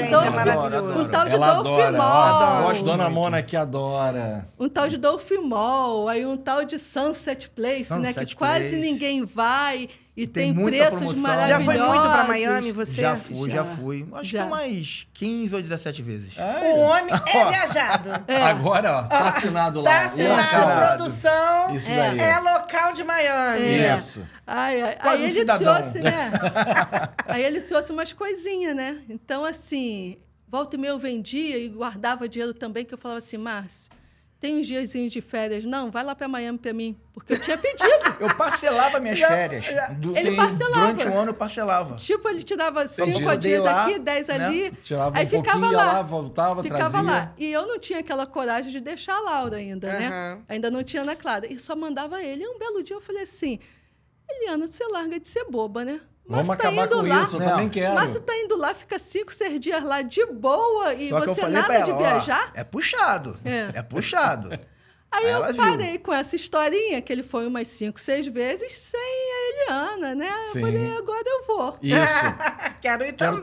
gente, é Dolph, é maravilhoso. Um tal de Ela Dolph Mall. Gosto, Dona Mona aqui adora. Um tal de Dolph Mall, aí um tal de Sunset Place, Sunset né? Que Place. quase ninguém vai. E tem, tem preços promoção. maravilhosos. Já foi muito para Miami, você? Já fui, já, já fui. Acho já. que mais 15 ou 17 vezes. É. O homem [LAUGHS] é viajado. É. Agora, ó, tá assinado tá lá. Tá assinado, assinado. produção. Isso é, daí. É local de Miami. É. Isso. Ai, ai. Aí um ele cidadão. trouxe, né? [LAUGHS] aí ele trouxe umas coisinhas, né? Então, assim, volta e meia eu vendia e guardava dinheiro também, que eu falava assim, Márcio tem uns dias de férias. Não, vai lá para Miami para mim, porque eu tinha pedido. [LAUGHS] eu parcelava minhas férias. Do, ele sim, parcelava. Durante um ano eu parcelava. Tipo, ele tirava Entendi. cinco dias lá, aqui, dez né? ali. Tirava aí um ficava lá, lá, voltava, ficava trazia. lá. E eu não tinha aquela coragem de deixar a Laura ainda, uhum. né? Ainda não tinha Ana Clara. E só mandava ele. E um belo dia eu falei assim, Eliana, você larga de ser boba, né? Vamos tá acabar com lá. isso, eu também quero. Márcio tá indo lá, fica cinco, seis dias lá de boa e Só você nada ela, de viajar? Ó, é puxado. É, é puxado. [LAUGHS] Aí, Aí eu parei viu. com essa historinha, que ele foi umas cinco, seis vezes sem a Eliana, né? Sim. Eu falei, agora eu vou. Isso. [LAUGHS] quero ir Quero também.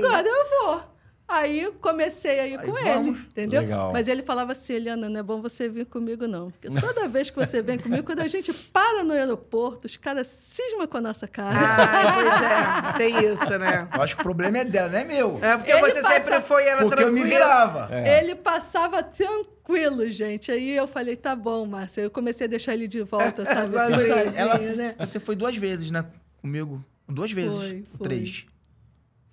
Tá agora eu vou. Aí comecei a ir aí com vamos. ele, entendeu? Legal. Mas ele falava assim, Eliana, não é bom você vir comigo, não. Porque toda [LAUGHS] vez que você vem comigo, quando a gente para no aeroporto, os caras cismam com a nossa cara. Ah, pois é, tem isso, né? Eu acho que o problema é dela, não é meu. É porque ele você passa... sempre foi ela porque tranquila. eu me virava. É. é. Ele passava tranquilo gente. Aí eu falei, tá bom, Márcia. Eu comecei a deixar ele de volta, [LAUGHS] sabe? Assim, assim, sozinha, ela, né? Você foi duas vezes, né? Comigo. Duas vezes. Foi, foi. Três.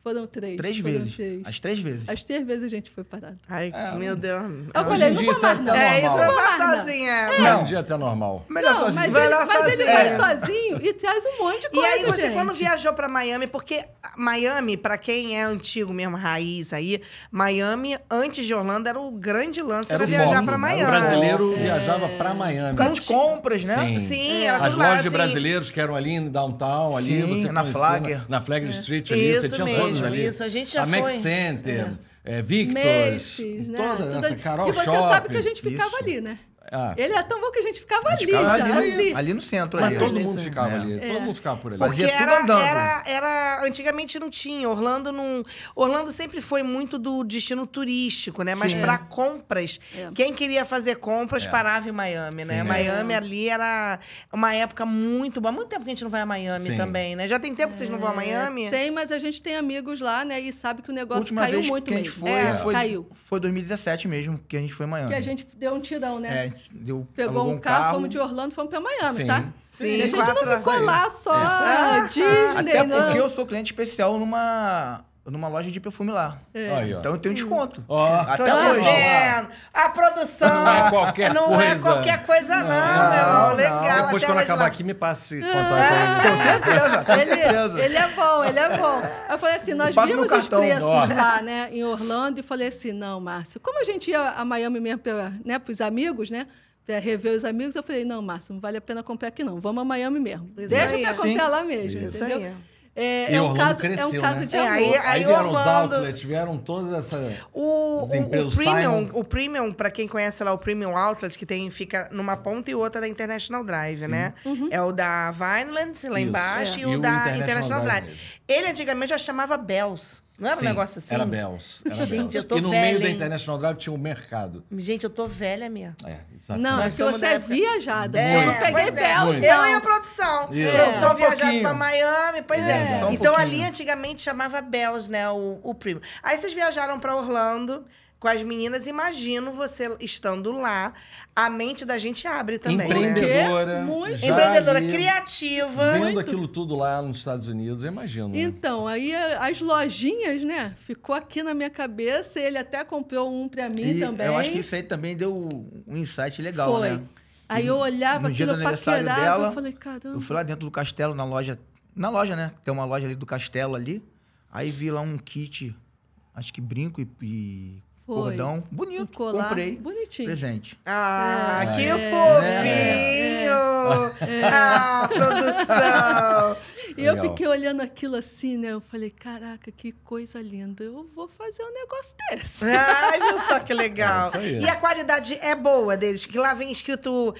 Foram três. Três foram vezes. Três. As três vezes. As três vezes a gente foi parado. Ai, é, meu Deus. Eu hoje falei, em dia isso é até normal. É, isso vai passar sozinha. É. Não. É. dia até normal. Melhor não, sozinho. Mas, ele, mas sozinho. ele vai sozinho e traz um monte de coisa, E aí você, gente. quando viajou pra Miami, porque Miami, pra quem é antigo mesmo, raiz aí, Miami, antes de Orlando, era o grande lance era, viajar foco, pra né? Miami. O brasileiro é. viajava pra Miami. com as compras, né? Sim, Sim é. era As lojas de assim. brasileiros que eram ali em downtown, ali. Sim, você na Flagler. Na, Flagler é. Street ali, você tinha mesmo ali. isso. A gente já a foi. Mac Center, é. É, Victor, Macy's, né? toda essa, Carol E você Shopping. sabe que a gente ficava isso. ali, né? Ah. Ele era é tão bom que a gente ficava, a gente ficava ali, já, ali, ali, no centro. Mas ali. todo mundo ficava é. ali. Todo mundo ficava por ali. Porque Fazia era, tudo andando. Era, era, antigamente não tinha. Orlando não... Orlando sempre foi muito do destino turístico, né? Mas para compras, é. quem queria fazer compras é. parava em Miami, né? Miami ali era uma época muito boa. Há muito tempo que a gente não vai a Miami Sim. também, né? Já tem tempo que vocês não vão a Miami? Tem, mas a gente tem amigos lá, né? E sabe que o negócio Última caiu muito que mesmo. Foi, foi, caiu. Foi 2017 mesmo que a gente foi a Miami. Que a gente deu um tirão, né? deu Pegou um carro, carro, fomos de Orlando, fomos para Miami, Sim. tá? Sim, a gente não ficou lá só é. Disney, Até porque não. eu sou cliente especial numa numa loja de perfume lá. É. Então eu tenho desconto. Oh. Até Tô tá hoje. a produção não é qualquer não é coisa, é qualquer coisa não, não, não legal. Depois quando acabar lá. aqui, me passe ah. contato com ele. Com certeza, com é- certeza. Ele, ele é bom, ele é bom. Eu falei assim, nós vimos os preços oh. lá, né, em Orlando, e falei assim, não, Márcio, como a gente ia a Miami mesmo para né, os amigos, né, Pra rever os amigos, eu falei, não, Márcio, não vale a pena comprar aqui não, vamos a Miami mesmo. Isso Deixa para comprar lá mesmo, Isso entendeu? Aí é, é um caso, cresceu, é um caso né? de amor. É, aí, aí, aí vieram Orlando... os outlets, vieram todas essas o, o, O Premium, o premium para quem conhece lá o Premium Outlet, que tem, fica numa ponta e outra da International Drive, né? Sim. né? Uhum. É o da Vineland, lá Isso. embaixo, é. e, o da International, International Drive. Drive. Ele antigamente já chamava Bells. Não era Sim, um negócio assim? Era Bells. Era Gente, Bells. eu tô velha. E no velha, meio hein? da International Drive tinha um mercado. Gente, eu tô velha mesmo. É, exatamente. Não, Nós se é você é época... viajada. É, eu não peguei é. Bells. Eu e a produção. Yeah. É. Produção um viajada pra Miami, pois é. é. Um então pouquinho. ali antigamente chamava Bells, né? O, o primo. Aí vocês viajaram pra Orlando com as meninas, imagino você estando lá, a mente da gente abre também. Né? Empreendedora. Né? Muito. Empreendedora criativa. Vendo muito. aquilo tudo lá nos Estados Unidos, eu imagino. Né? Então, aí eh, as lojinhas, né? Ficou aqui na minha cabeça, ele até comprou um para mim e também. Eu acho que isso aí também deu um insight legal, Foi. né? Aí eu olhava no dia aquilo, do aniversário dela, eu falei, caramba. Eu fui lá dentro do castelo, na loja, na loja, né? Tem uma loja ali do castelo ali. Aí vi lá um kit, acho que brinco e, e foi. Cordão. Bonito. Um colar, comprei. Bonitinho. Presente. Ah, é. que é. fofinho! É. Ah, produção! [LAUGHS] E eu fiquei olhando aquilo assim, né? Eu falei, caraca, que coisa linda. Eu vou fazer um negócio desse. Ai, viu só que legal. É aí, e a qualidade é boa deles, que lá vem escrito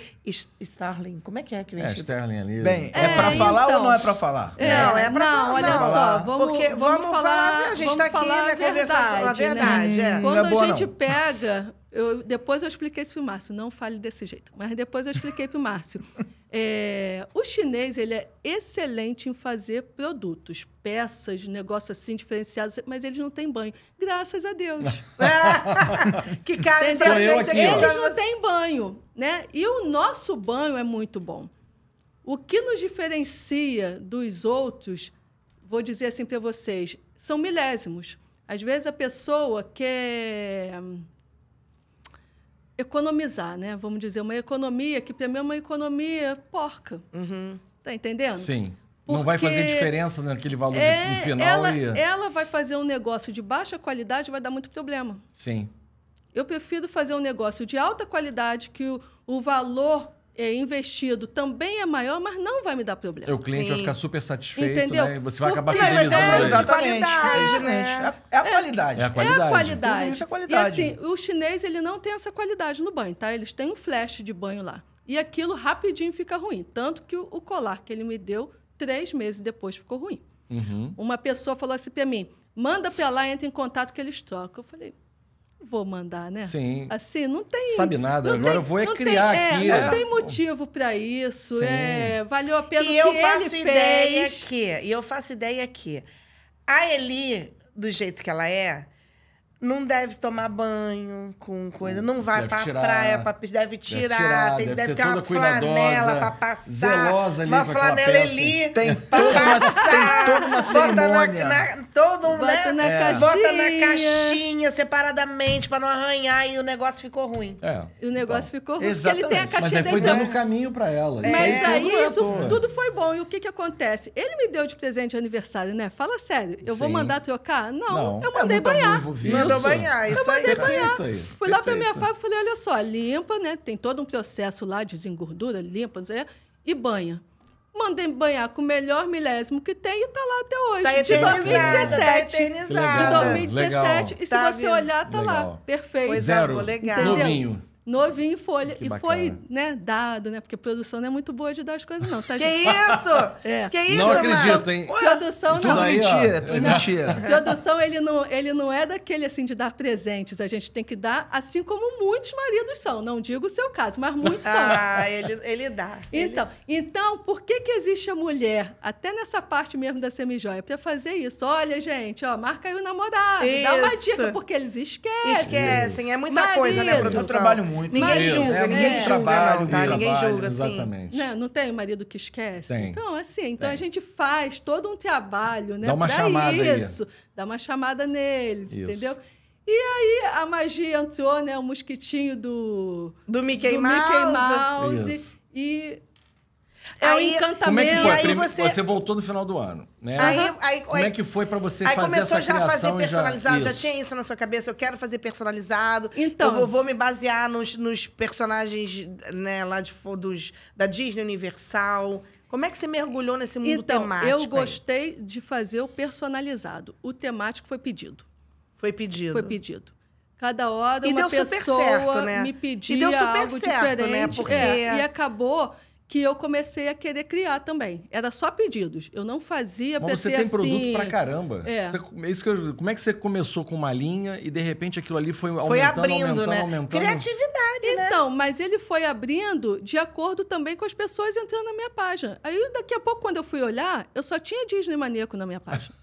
Starling. Como é que é que vem é, escrito? Starling ali. Bem, é, é pra então. falar então, ou não é pra falar? É, não, é pra não, falar. Olha não, olha só, vamos, Porque vamos, vamos falar, falar, a gente tá aqui, né, conversando a verdade. Né? A verdade é. Né? Quando boa, a gente não. pega. Eu, depois eu expliquei isso para o Márcio, não fale desse jeito, mas depois eu expliquei para o Márcio. [LAUGHS] É, o chinês ele é excelente em fazer produtos, peças, negócios assim diferenciados, mas eles não têm banho. Graças a Deus. [LAUGHS] que cara Eles ó. não têm banho, né? E o nosso banho é muito bom. O que nos diferencia dos outros, vou dizer assim para vocês, são milésimos. Às vezes a pessoa quer economizar, né? Vamos dizer, uma economia que para mim é uma economia porca. Uhum. Tá entendendo? Sim. Porque não vai fazer diferença naquele valor é, no final. Ela, e... ela vai fazer um negócio de baixa qualidade vai dar muito problema. Sim. Eu prefiro fazer um negócio de alta qualidade que o, o valor é, investido também é maior, mas não vai me dar problema. o cliente Sim. vai ficar super satisfeito, Entendeu? né? Você vai acabar fidelizando é, ele. Exatamente. É, é, a é é. qualidade. É a qualidade. É a qualidade. É a qualidade. E assim, o chinês ele não tem essa qualidade no banho, tá? Eles têm um flash de banho lá. E aquilo rapidinho fica ruim. Tanto que o, o colar que ele me deu, três meses depois ficou ruim. Uhum. Uma pessoa falou assim para mim, manda pra lá, entra em contato que eles trocam. Eu falei, vou mandar, né? Sim. Assim, não tem. Sabe nada, agora tem, eu vou é criar tem, é, aqui. não é. tem motivo para isso. Sim. É, valeu a pena e eu faço ideia fez. que E eu faço ideia que a Eli, do jeito que ela é, não deve tomar banho com coisa, não vai deve pra tirar, praia, pra, deve tirar, deve, tirar, tem, deve, deve ter uma flanela pra passar. uma flanela ali tem pra toda passar. Uma, toda cerimônia. bota na, na, todo, bota, né? na é. bota na caixinha separadamente pra não arranhar e o negócio ficou ruim. É. E o negócio então, ficou ruim exatamente. porque ele tem a caixinha Mas aí foi dando caminho pra ela. É. Mas aí, tudo é isso tudo foi bom. E o que que acontece? Ele me deu de presente de aniversário, né? Fala sério. Eu Sim. vou mandar trocar? Não, não. eu mandei é banhar. Envolvido mandou banhar, isso eu aí. Mandei banhar. Aí, Fui lá para minha fábrica e falei, olha só, limpa, né? Tem todo um processo lá de desengordura, limpa, não sei, e banha. Mandei banhar com o melhor milésimo que tem e tá lá até hoje. Tá de 2017. Tá De 2017. Legal. E se tá, você olhar, tá legal. lá. Perfeito. Pois é, Zero. Legal. Entendeu? Novinho novinho em folha. Que e bacana. foi, né, dado, né? Porque produção não é muito boa de dar as coisas, não, tá, Que gente? isso? [LAUGHS] É. Que isso, Não acredito, hein? Produção não. daí, mentira, tudo Não. É. mentira. [LAUGHS] Produção, ele não, ele não é daquele assim de dar presentes. A gente tem que dar, assim como muitos maridos são. Não digo o seu caso, mas muitos são. [LAUGHS] Ah, ele, ele dá. Ele- Então, então, por que que existe a mulher, até nessa parte mesmo da semijoia, para fazer isso? Olha, gente, ó, marca aí o namorado, dá uma dica, porque eles esquecem. Esquecem, é muita coisa, né, Marido. Eu trabalho trabalho muito. Ninguém julga, é, ninguém julga, trabalho, não, tá? Trabalho, ninguém julga, assim. Exatamente. Não tem marido que esquece? Tem. Então, assim, então tem. a gente faz todo um trabalho, né? Dá uma pra chamada isso. Aí. Dá uma chamada neles, isso. entendeu? E aí a magia entrou, né? O mosquitinho do... Do Mickey do Mouse. Mickey Mouse. Isso. E é aí, um encantamento. Como é que foi? Aí você... você... voltou no final do ano, né? Aí, aí como é que foi para você aí fazer começou já a fazer personalizado, já... já, tinha isso na sua cabeça, eu quero fazer personalizado. Então, eu vou, vou me basear nos, nos personagens, né, lá de dos, da Disney Universal. Como é que você mergulhou nesse mundo então, temático? Eu gostei de fazer o personalizado. O temático foi pedido. Foi pedido. Foi pedido. Cada hora e uma pessoa certo, né? me pedia algo certo, né? diferente. Né? Porque... É, e acabou que eu comecei a querer criar também. Era só pedidos. Eu não fazia Mas você tem assim... produto pra caramba. É. Você, é isso que eu, como é que você começou com uma linha e de repente aquilo ali foi aumentando, foi abrindo, aumentando, né? aumentando? Criatividade, né? Então, né? mas ele foi abrindo de acordo também com as pessoas entrando na minha página. Aí daqui a pouco, quando eu fui olhar, eu só tinha Disney maníaco na minha página.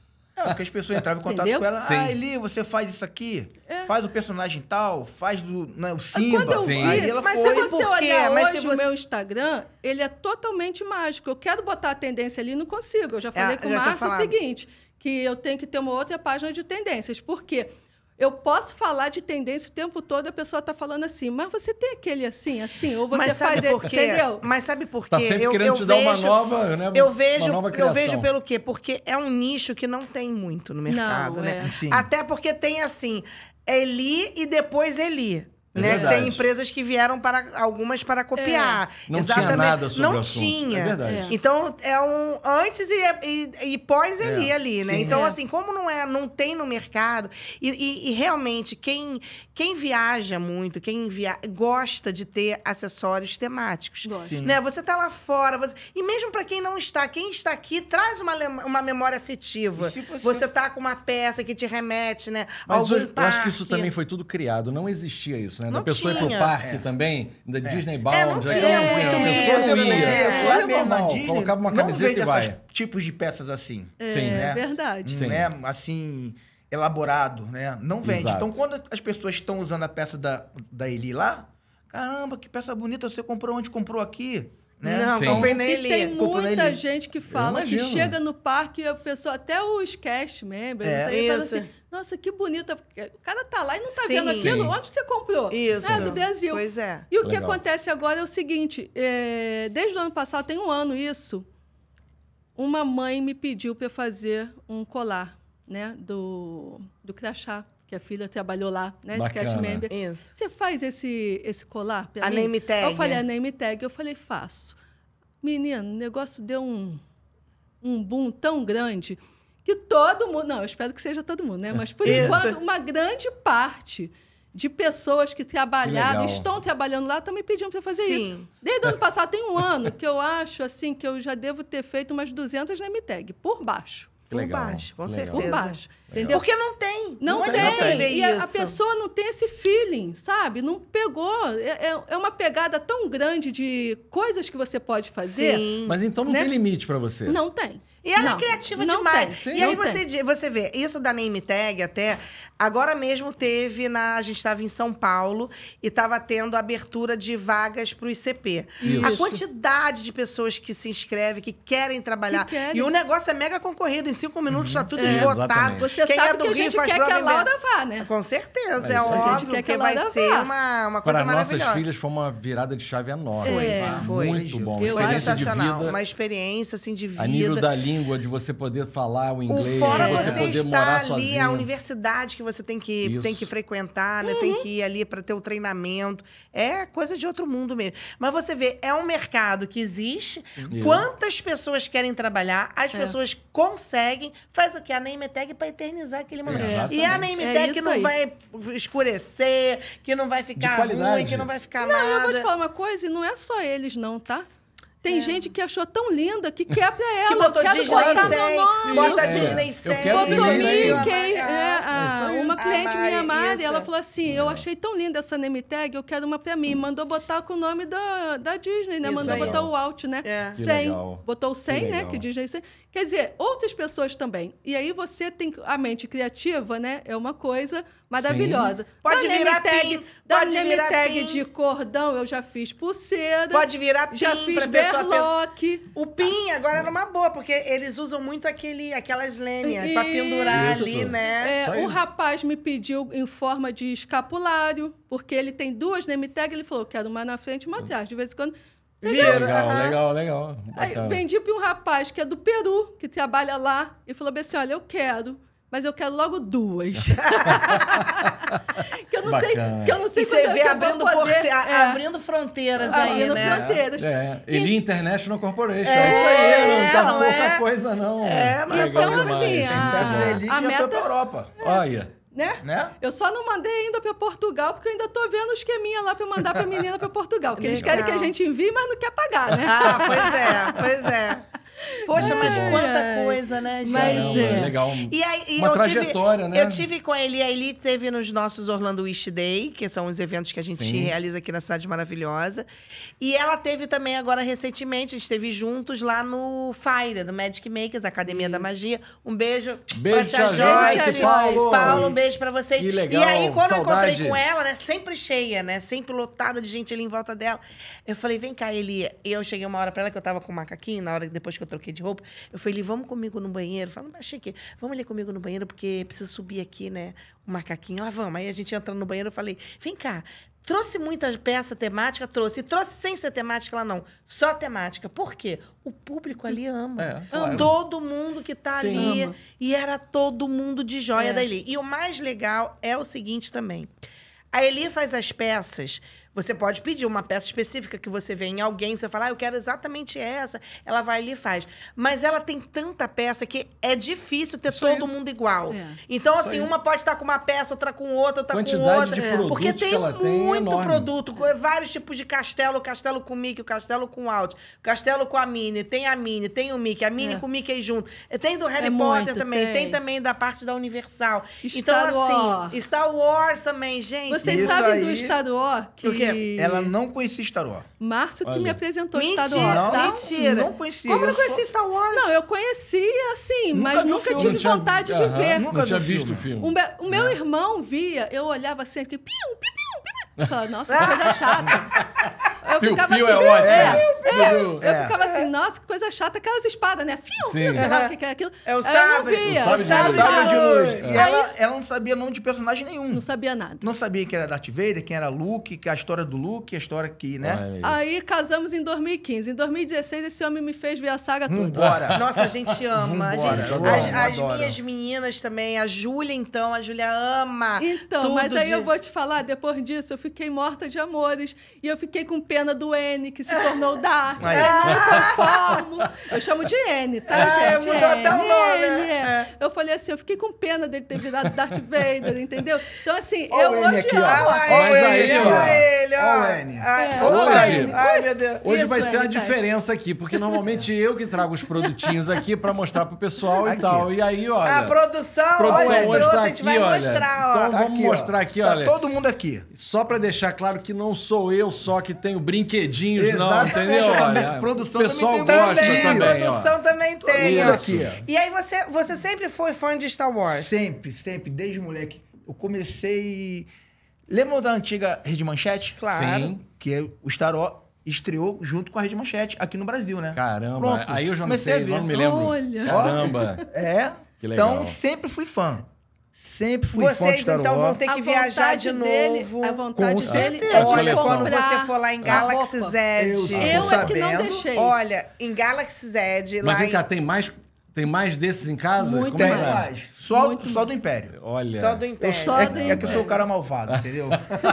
É, porque as pessoas entravam em contato Entendeu? com ela. Sim. Ah, Eli, você faz isso aqui, é. faz o personagem tal, faz do, né, o ah, Simba. Quando eu vi, Aí ela mas foi, se você olhar mas hoje você... o meu Instagram, ele é totalmente mágico. Eu quero botar a tendência ali não consigo. Eu já é, falei é, com o Márcio o seguinte, que eu tenho que ter uma outra página de tendências. Por quê? Porque eu posso falar de tendência o tempo todo, a pessoa está falando assim, mas você tem aquele assim, assim, ou você faz por quê? entendeu? Mas sabe por tá quê? Está sempre eu, querendo eu te vejo, dar uma nova, né? Eu vejo, nova eu vejo pelo quê? Porque é um nicho que não tem muito no mercado, não, né? É. Até porque tem assim, Eli e depois Eli. É né? Tem empresas que vieram para algumas para copiar. É. Não Exatamente. tinha nada sobre Não o é tinha. É então é um antes e, e, e pós é. ali ali, né? Sim. então é. assim, como não é, não tem no mercado e, e realmente quem quem viaja muito, quem via, gosta de ter acessórios temáticos, Gosta. né? Você tá lá fora, você... e mesmo para quem não está, quem está aqui traz uma, uma memória afetiva. Você... você tá com uma peça que te remete, né? Mas Algum eu, eu acho que isso também foi tudo criado, não existia isso isso, né? Não da pessoa tinha. ir pro parque é. também, da é. Disney é, Bound. Né? É, não tinha, é, não tinha. Pessoa ia, é. normal, Disney, colocava uma camiseta e vai. Não tipos de peças assim. É, Sim. É né? É verdade. Sim. Não não assim elaborado, né? Não vende. Exato. Então, quando as pessoas estão usando a peça da, da Eli lá, caramba, que peça bonita, você comprou onde? Comprou aqui? Né? Não, Sim. culpem é nele. E tem é muita gente que fala que chega no parque e a pessoa, até os cast members, é, isso. fala assim, nossa, que bonita. O cara tá lá e não tá Sim. vendo aquilo. Sim. Onde você comprou? Isso. É, do Brasil. Pois é. E o Legal. que acontece agora é o seguinte, é, desde o ano passado, tem um ano isso, uma mãe me pediu para fazer um colar, né, do, do crachá que a filha trabalhou lá, né? Bacana. De cast member. Isso. Você faz esse, esse colar pra a mim? Name tag, eu falei, né? a name tag. Eu falei, faço. Menino, o negócio deu um, um boom tão grande que todo mundo... Não, eu espero que seja todo mundo, né? Mas, por [LAUGHS] Isso. enquanto, uma grande parte de pessoas que trabalharam, que estão trabalhando lá, também pediam para fazer Sim. isso. Desde o ano [LAUGHS] passado, tem um ano que eu acho assim que eu já devo ter feito umas 200 name tag por baixo. Por legal. baixo, com certeza. Por baixo. Entendeu? Porque não tem. Não, não é tem. E a, a, pessoa não tem esse feeling, sabe? Não pegou. É, é, é, uma pegada tão grande de coisas que você pode fazer. Sim. Mas então não né? tem limite para você. Não tem. E ela é não, é criativa demais. Sim, e aí você, tem. você vê, isso da name tag até, agora mesmo teve na. A gente estava em São Paulo e estava tendo abertura de vagas para o ICP. Isso. A quantidade de pessoas que se inscrevem, que querem trabalhar. Que querem. E o negócio é mega concorrido. Em cinco minutos está uhum. tudo é, esgotado. Você Quem é sabe é do que a gente faz quer que a Laura vá, né? Com certeza, Mas é, é óbvio que, que vai ser uma, uma coisa para maravilhosa. nossas filhas foi uma virada de chave enorme. Foi, foi. Muito bom. foi sensacional. Uma experiência assim, de vida. A nível da língua, de você poder falar o inglês, o fora de você, você poder estar morar ali, sozinho. a universidade que você tem que, tem que frequentar, né? Uhum. Tem que ir ali para ter o treinamento. É coisa de outro mundo mesmo. Mas você vê, é um mercado que existe. Uhum. Quantas pessoas querem trabalhar? As é. pessoas conseguem. Faz o que? A name tag para eternizar aquele momento. É, e a name tag é que não aí. vai escurecer, que não vai ficar ruim, que não vai ficar não, nada. Não, eu vou te falar uma coisa, e não é só eles não, tá? Tem é. gente que achou tão linda que quer pra [LAUGHS] ela. Que botou eu quero Disney botar 100, meu nome. Bota é. Disney 100. Eu quero botou Disney Mickey. É, a, uma cliente Mari, minha, Mari, ela falou assim, eu achei tão linda essa name tag, eu quero uma pra mim. Mandou botar com o nome da, da Disney, né? Isso Mandou aí. botar o Alt, né? É. 100. Botou 100, que né? Que Disney 100. Quer dizer, outras pessoas também. E aí você tem... A mente criativa, né? É uma coisa maravilhosa. Sim. Pode da virar tag, pin, da pode name virar tag pin. de cordão, eu já fiz pulseira. Pode virar pin, já fiz berloque. Pen... O pin agora era uma boa, porque eles usam muito aquele, aquelas lenhas para pendurar Isso. ali, né? É, um rapaz me pediu em forma de escapulário, porque ele tem duas name né? tag, ele falou: "Quero uma na frente e uma atrás". De vez em quando Legal, legal, legal, legal. Aí, vendi para um rapaz que é do Peru, que trabalha lá, e falou assim: olha, eu quero mas eu quero logo duas. [LAUGHS] que eu não Bacana. sei, que eu não sei e você vê abrindo, poder, é, abrindo fronteiras abrindo aí, né? fronteiras. É. E... Eli International Corporation, é, é isso aí, não tá pouca é. coisa não. É, mas então assim, demais. assim, a, a, a meta foi pra Europa. É. Olha. Né? né? Eu só não mandei ainda para Portugal, porque eu ainda tô vendo o esqueminha lá para mandar para menina para Portugal. Porque eles querem que a gente envie, mas não quer pagar, né? Ah, pois é, pois é. [LAUGHS] Poxa, mas quanta coisa, né, gente? Mas é. é. Legal. E aí, e uma trajetória, tive, né? Eu tive com a Eli, a Eli teve nos nossos Orlando Wish Day, que são os eventos que a gente Sim. realiza aqui na Cidade Maravilhosa. E ela teve também agora recentemente, a gente teve juntos lá no Fire, do Magic Makers, Academia Isso. da Magia. Um beijo, beijo pra tia Joyce. Joyce. Paulo. Paulo, um beijo pra vocês. Que legal, e aí, quando saudade. eu encontrei com ela, né, sempre cheia, né, sempre lotada de gente ali em volta dela, eu falei, vem cá, Eli. E eu cheguei uma hora pra ela, que eu tava com o macaquinho, na hora depois que eu troquei de roupa. Eu falei, vamos comigo no banheiro. Fala, mas que vamos ali comigo no banheiro, porque precisa subir aqui, né? O macaquinho. Ela, vamos. Aí a gente entra no banheiro, eu falei, vem cá. Trouxe muita peça temática, trouxe. trouxe sem ser temática, ela não. Só temática. Por quê? O público ali ama. É, claro. Todo mundo que está ali. Ama. E era todo mundo de joia é. da Eli. E o mais legal é o seguinte também. A Eli faz as peças você pode pedir uma peça específica que você vê em alguém, você fala, ah, eu quero exatamente essa, ela vai ali e faz. Mas ela tem tanta peça que é difícil ter Isso todo é... mundo igual. É. Então, Isso assim, é... uma pode estar com uma peça, outra com outra, outra Quantidade com outra. De produtos porque tem, é muito produto, vários tipos de castelo, castelo com Mickey, castelo com Alt, castelo com a Minnie, tem a Minnie, tem o Mickey, a Minnie é. com o Mickey junto. Tem do Harry é Potter muito, também, tem. tem. também da parte da Universal. Então, Star então, assim, Star Wars também, gente. Vocês Isso sabem aí... do Star Wars? Que ela não conhecia Star Wars. Márcio que Olha. me apresentou Mentira, Star Wars. Não, tá? mentira. Não conhecia. Como eu não conhecia Star Wars? Não, eu conhecia, assim, mas nunca tive vontade de ver. Nunca tinha visto o filme. O, meu, é. irmão via, eu olhava assim, piu, piu, nossa, que coisa chata. Eu piu, ficava piu assim, é ótimo. É, é, é. eu é. ficava assim, nossa, que coisa chata, aquelas espadas, né? Fio, fio, sei lá o que é aquilo. É o sabre. Eu não via. O sabre, sabre de luz. E ela, ela não sabia nome de personagem nenhum. Não sabia nada. Não sabia quem era Darth Vader, quem era Luke, a história do Luke, a história que, né? Aí. casamos em 2015. Em 2016, esse homem me fez ver a saga toda. Vambora. [LAUGHS] Nossa, a gente ama. a gente, adoro, as, as minhas meninas também, a Júlia, então, a Júlia ama. Então, mas aí de... eu vou te falar, depois disso, eu fiquei morta de amores. E eu fiquei com pena do N, que se tornou Dark. Aí. Eu não conformo. Eu chamo de N, tá, é, gente? Mudou N, até o nome, né? N, né? é. Eu falei assim, eu fiquei com pena dele ter virado Darth Vader, entendeu? Então, assim, oh, eu hoje aqui, amo. Olha ele, olha ele, olha é, ele. Hoje, Ai, meu Deus. hoje vai ser a tá. diferença aqui, porque normalmente eu que trago os produtinhos aqui pra mostrar pro pessoal aqui. e tal. E aí, olha... A produção, produção olha, hoje tá trouxe, tá aqui, olha. Mostrar, ó. Então vamos tá aqui, mostrar aqui, ó. Tá olha. todo mundo aqui. Só para deixar claro que não sou eu só que tenho brinquedinhos, Exatamente. não, entendeu? Olha, produção o pessoal também tem. gosta também. também produção ó. também tem. Aqui, e aí você, você sempre foi fã de Star Wars? Sempre, sempre, desde moleque. Eu comecei. lembra da antiga Rede Manchete? Claro. Sim. Que é, o Star Wars estreou junto com a Rede Manchete aqui no Brasil, né? Caramba, Pronto. aí eu já não Comecei sei, não me lembro. Olha. Caramba. É. Que então, legal. Então sempre fui fã sempre fui Vocês, fã de Star então, vão ter que viajar de dele, novo. a vontade Com dele é Olha, quando você for lá em Galaxy Z... Eu, eu é que não deixei. Olha, em Galaxy Z... Mas vem em... cá, tem mais... Tem mais desses em casa? Muito Como é mais. É? Só, muito só do Império. Olha. Só do Império. só é, do é que eu sou o cara malvado, entendeu?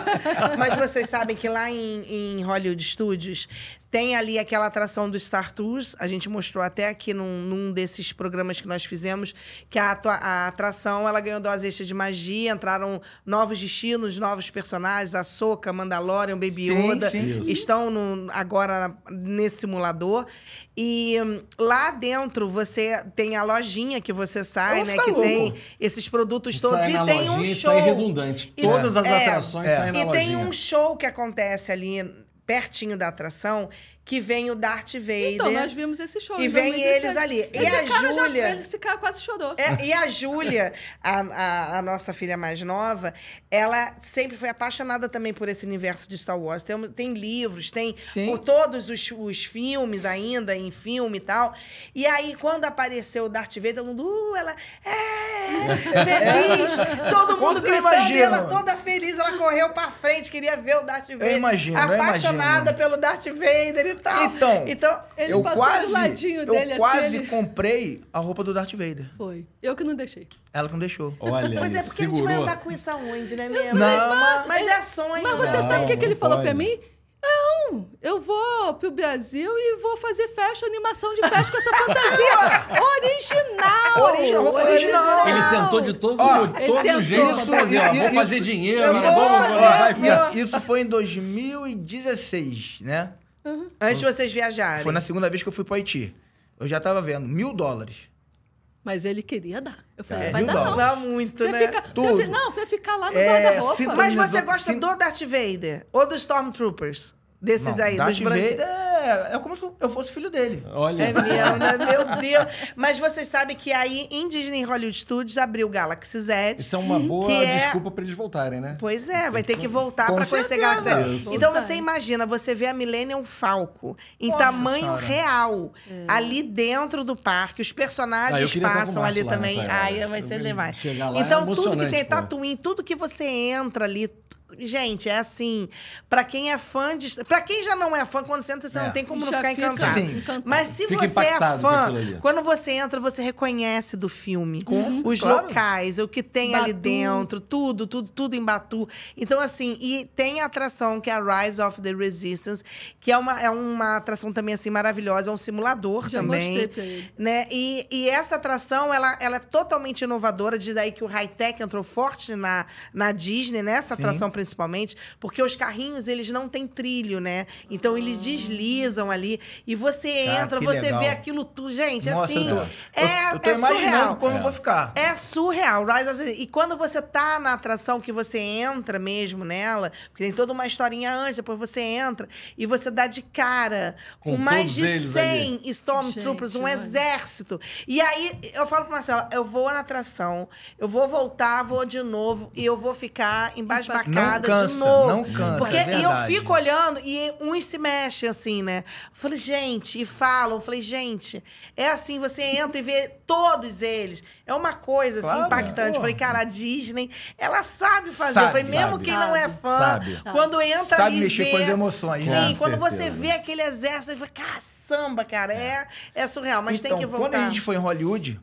[LAUGHS] Mas vocês sabem que lá em, em Hollywood Studios tem ali aquela atração do Star Tours, a gente mostrou até aqui num, num desses programas que nós fizemos, que a, a, atração ela ganhou dose extra de magia, entraram novos destinos, novos personagens, a Soca, Mandalorian, Baby Yoda, sim, estão no, agora nesse simulador. E hum, lá dentro você tem a lojinha que você sai, né? Tá que louco. tem esses produtos todos. e tem lojinha, um show. Sai redundante. E, Todas as atrações é, saem na E lojinha. tem um show que acontece ali pertinho da atração que vem o Darth Vader. Então, nós vimos esse show. E vem eles esse... ali. Esse e a Júlia... Esse cara quase chorou. É, e a Júlia, a, a, a, nossa filha mais nova, ela sempre foi apaixonada também por esse universo de Star Wars. Tem, tem livros, tem Sim. por todos os, os, filmes ainda, em filme e tal. E aí, quando apareceu o Darth Vader, todo mundo... Uh, ela... É... é feliz! [LAUGHS] todo mundo gritando e ela toda feliz. Ela correu pra frente, queria ver o Darth Vader. Eu imagino, Apaixonada eu imagino. pelo Darth Vader tal. Então, então eu quase, ladinho dele, eu assim, quase ele... comprei a roupa do Darth Vader. Foi. Eu que não deixei. Ela que não deixou. Olha, mas é porque segurou. a gente vai andar com isso aonde, né, mesmo? Não, mas, mas é sonho. Mas você não, né? sabe o que, é que ele falou pode. pra mim? Não, eu vou pro Brasil e vou fazer festa, animação de festa com essa fantasia [LAUGHS] original. Original, roupa original. original. Ele tentou de todo, ó, todo tentou, jeito isso, fazer, ó, vou fazer dinheiro, vou, vou, vou, isso, isso foi em 2016, né? Uhum. Antes de vocês viajarem. Foi na segunda vez que eu fui pro Haiti. Eu já tava vendo, mil dólares. Mas ele queria dar. Eu falei, é, vai dar dólares. não. Dá muito, pra né? Ficar, Tudo. Pra, não, pra ficar lá no é, guarda-roupa. Mas você gosta do Darth Vader ou dos Stormtroopers? Desses não, aí, Darth dos Vader é, é como se eu fosse filho dele. Olha. É mesmo, né? meu Deus. Mas vocês sabem que aí em Disney Hollywood Studios abriu o Galaxy Z. Isso é uma boa é desculpa para eles voltarem, né? Pois é, vai ter que voltar para conhecer Galaxy Z. Então você imagina, você vê a Millennium Falco em Nossa, tamanho real, é. ali dentro do parque, os personagens ah, passam ali também. aí né? vai ser demais. Então tudo que tem Tatooine, tudo que você entra ali, gente, é assim, para quem é fã de, para quem já não é fã quando você entra, você é. não tem como já não ficar encantado. Assim. Sim. Mas se Fica você é fã, quando você entra, você reconhece do filme os claro. locais, o que tem Batu. ali dentro, tudo, tudo, tudo em Batu. Então assim, e tem a atração que é a Rise of the Resistance, que é uma, é uma atração também assim maravilhosa, é um simulador já também, né? E, e essa atração ela, ela é totalmente inovadora, de daí que o high tech entrou forte na na Disney, né? atração principal principalmente, porque os carrinhos eles não têm trilho, né? Então eles deslizam ali e você ah, entra, ah, você legal. vê aquilo tudo. Gente, Nossa, assim. É, eu, tô é imaginando surreal. como é. vou ficar. É surreal. Rise of the... E quando você tá na atração que você entra mesmo nela, porque tem toda uma historinha antes, depois você entra e você dá de cara com, com mais de 100 ali. Stormtroopers, um exército. E aí eu falo pro Marcelo, eu vou na atração, eu vou voltar, vou de novo e eu vou ficar embasbacada. Não cansa, de novo. Não cansa, Porque é eu fico olhando e uns se mexem assim, né? falei, gente, e falam, falei, gente, é assim, você entra e vê todos eles. É uma coisa assim, claro, impactante. Porra. Falei, cara, a Disney, ela sabe fazer. Sabe, eu falei, mesmo quem sabe, não é fã, sabe. quando entra sabe ali. Sabe mexer vê, com as emoções, Sim, quando certeza. você vê aquele exército, ele fala, caçamba, cara, é, é surreal, mas então, tem que voltar. Quando a gente foi em Hollywood,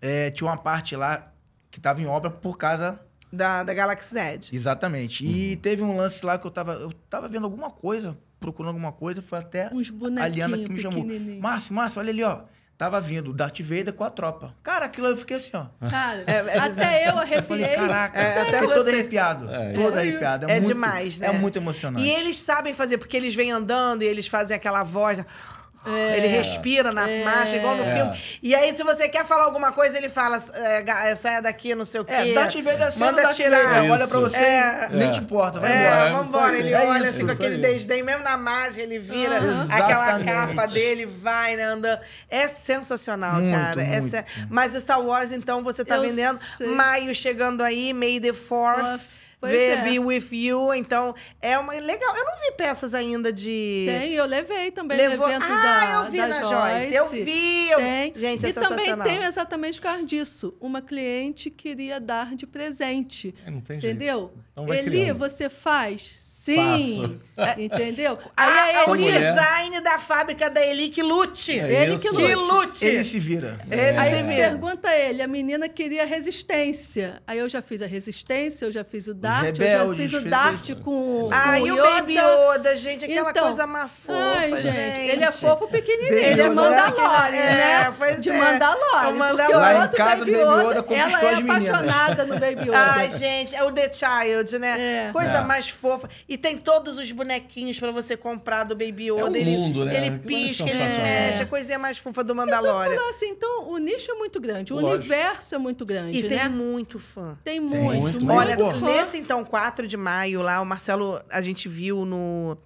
é, tinha uma parte lá que estava em obra por causa da, da Galaxy Z. Exatamente. E uhum. teve um lance lá que eu tava. Eu tava vendo alguma coisa, procurando alguma coisa, foi até Uns a Liana que me chamou. Márcio, Márcio, olha ali, ó. Tava vindo o Darth Vader com a tropa. Cara, aquilo eu fiquei assim, ó. Cara, é, é, até eu arrepiei. Falei, caraca, é, até eu é, todo arrepiado. É, é, todo arrepiado. É, é muito, demais, né? É muito emocionante. E eles sabem fazer, porque eles vêm andando e eles fazem aquela voz. É, ele respira na é, marcha, igual no é. filme. E aí, se você quer falar alguma coisa, ele fala: é, é, saia daqui, não sei o é, quê. É, Darth Vader Manda Darth tirar. Olha pra você, nem te importa, vai embora. Vambora. Ele olha isso, assim com aquele desdém, mesmo na marcha, ele vira uhum. aquela capa dele, vai, né, andando. É sensacional, muito, cara. Muito. Mas Star Wars, então, você tá Eu vendendo sei. maio chegando aí, May the 4th. Pois é. Be With You. Então, é uma legal. Eu não vi peças ainda de. Tem, eu levei também Levou... no evento ah, da eu vi da na Joyce. Joyce. Eu vi. Eu... Tem. Gente, é e também tem exatamente por causa disso. Uma cliente queria dar de presente. É, não tem Entendeu? Jeito. Então Eli, criando. você faz Sim. É, entendeu? [LAUGHS] Aí é a, o design da fábrica da Eli que lute. É ele isso. que lute. lute. Ele se vira. Ele aí se vira. pergunta ele, a menina queria resistência. Aí eu já fiz a resistência, eu já fiz o Dart, eu já fiz o Dart com, ah, com o Yoda. Ah, e o Baby Yoda, gente, aquela então, coisa mais fofa, ai, gente. Ele é fofo pequenininho, ele é Mandalore, é, né? Pois de é. Mandalore. O Mandalore. Lá Baby Yoda, Baby Yoda conquistou ela é apaixonada no Baby [LAUGHS] Yoda. Ai, gente, é o The Child, né? É. Coisa é. mais fofa. E tem todos os bonequinhos pra você comprar do Baby Yoda. É um ele, mundo, né? ele é pisca, ele mexe, a coisinha mais fofa do Mandalorian. Eu assim, então o nicho é muito grande, Lógico. o universo é muito grande. E né? tem muito fã. Tem muito, tem muito, muito Olha, nesse então, 4 de maio lá, o Marcelo, a gente viu no,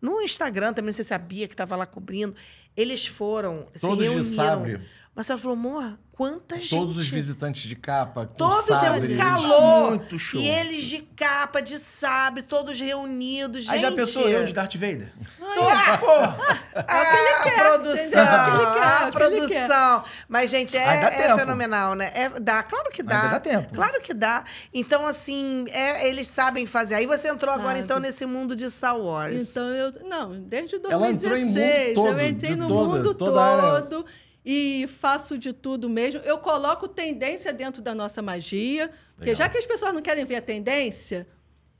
no Instagram, também não sei se sabia que tava lá cobrindo. Eles foram, Todos se reuniram. Marcelo falou, amor, Quanta gente. Todos os visitantes de capa, com Todos é um calor. Muito show. E eles de capa, de sabre, todos reunidos. Gente. Aí já pensou eu de Darth Vader? Tô, ah, pô. Ah, ah, quer, é, produção. Entendeu? Aquele quer, é, ah, é. produção. Mas, gente, é, é fenomenal, né? É, dá, claro que dá. Ainda dá tempo. Claro que dá. Então, assim, é, eles sabem fazer. Aí você entrou Sabe. agora, então, nesse mundo de Star Wars. Então, eu. Não, desde 2016. Ela entrou em mundo todo, eu entrei no mundo todo e faço de tudo mesmo. Eu coloco tendência dentro da nossa magia, Legal. porque já que as pessoas não querem ver a tendência,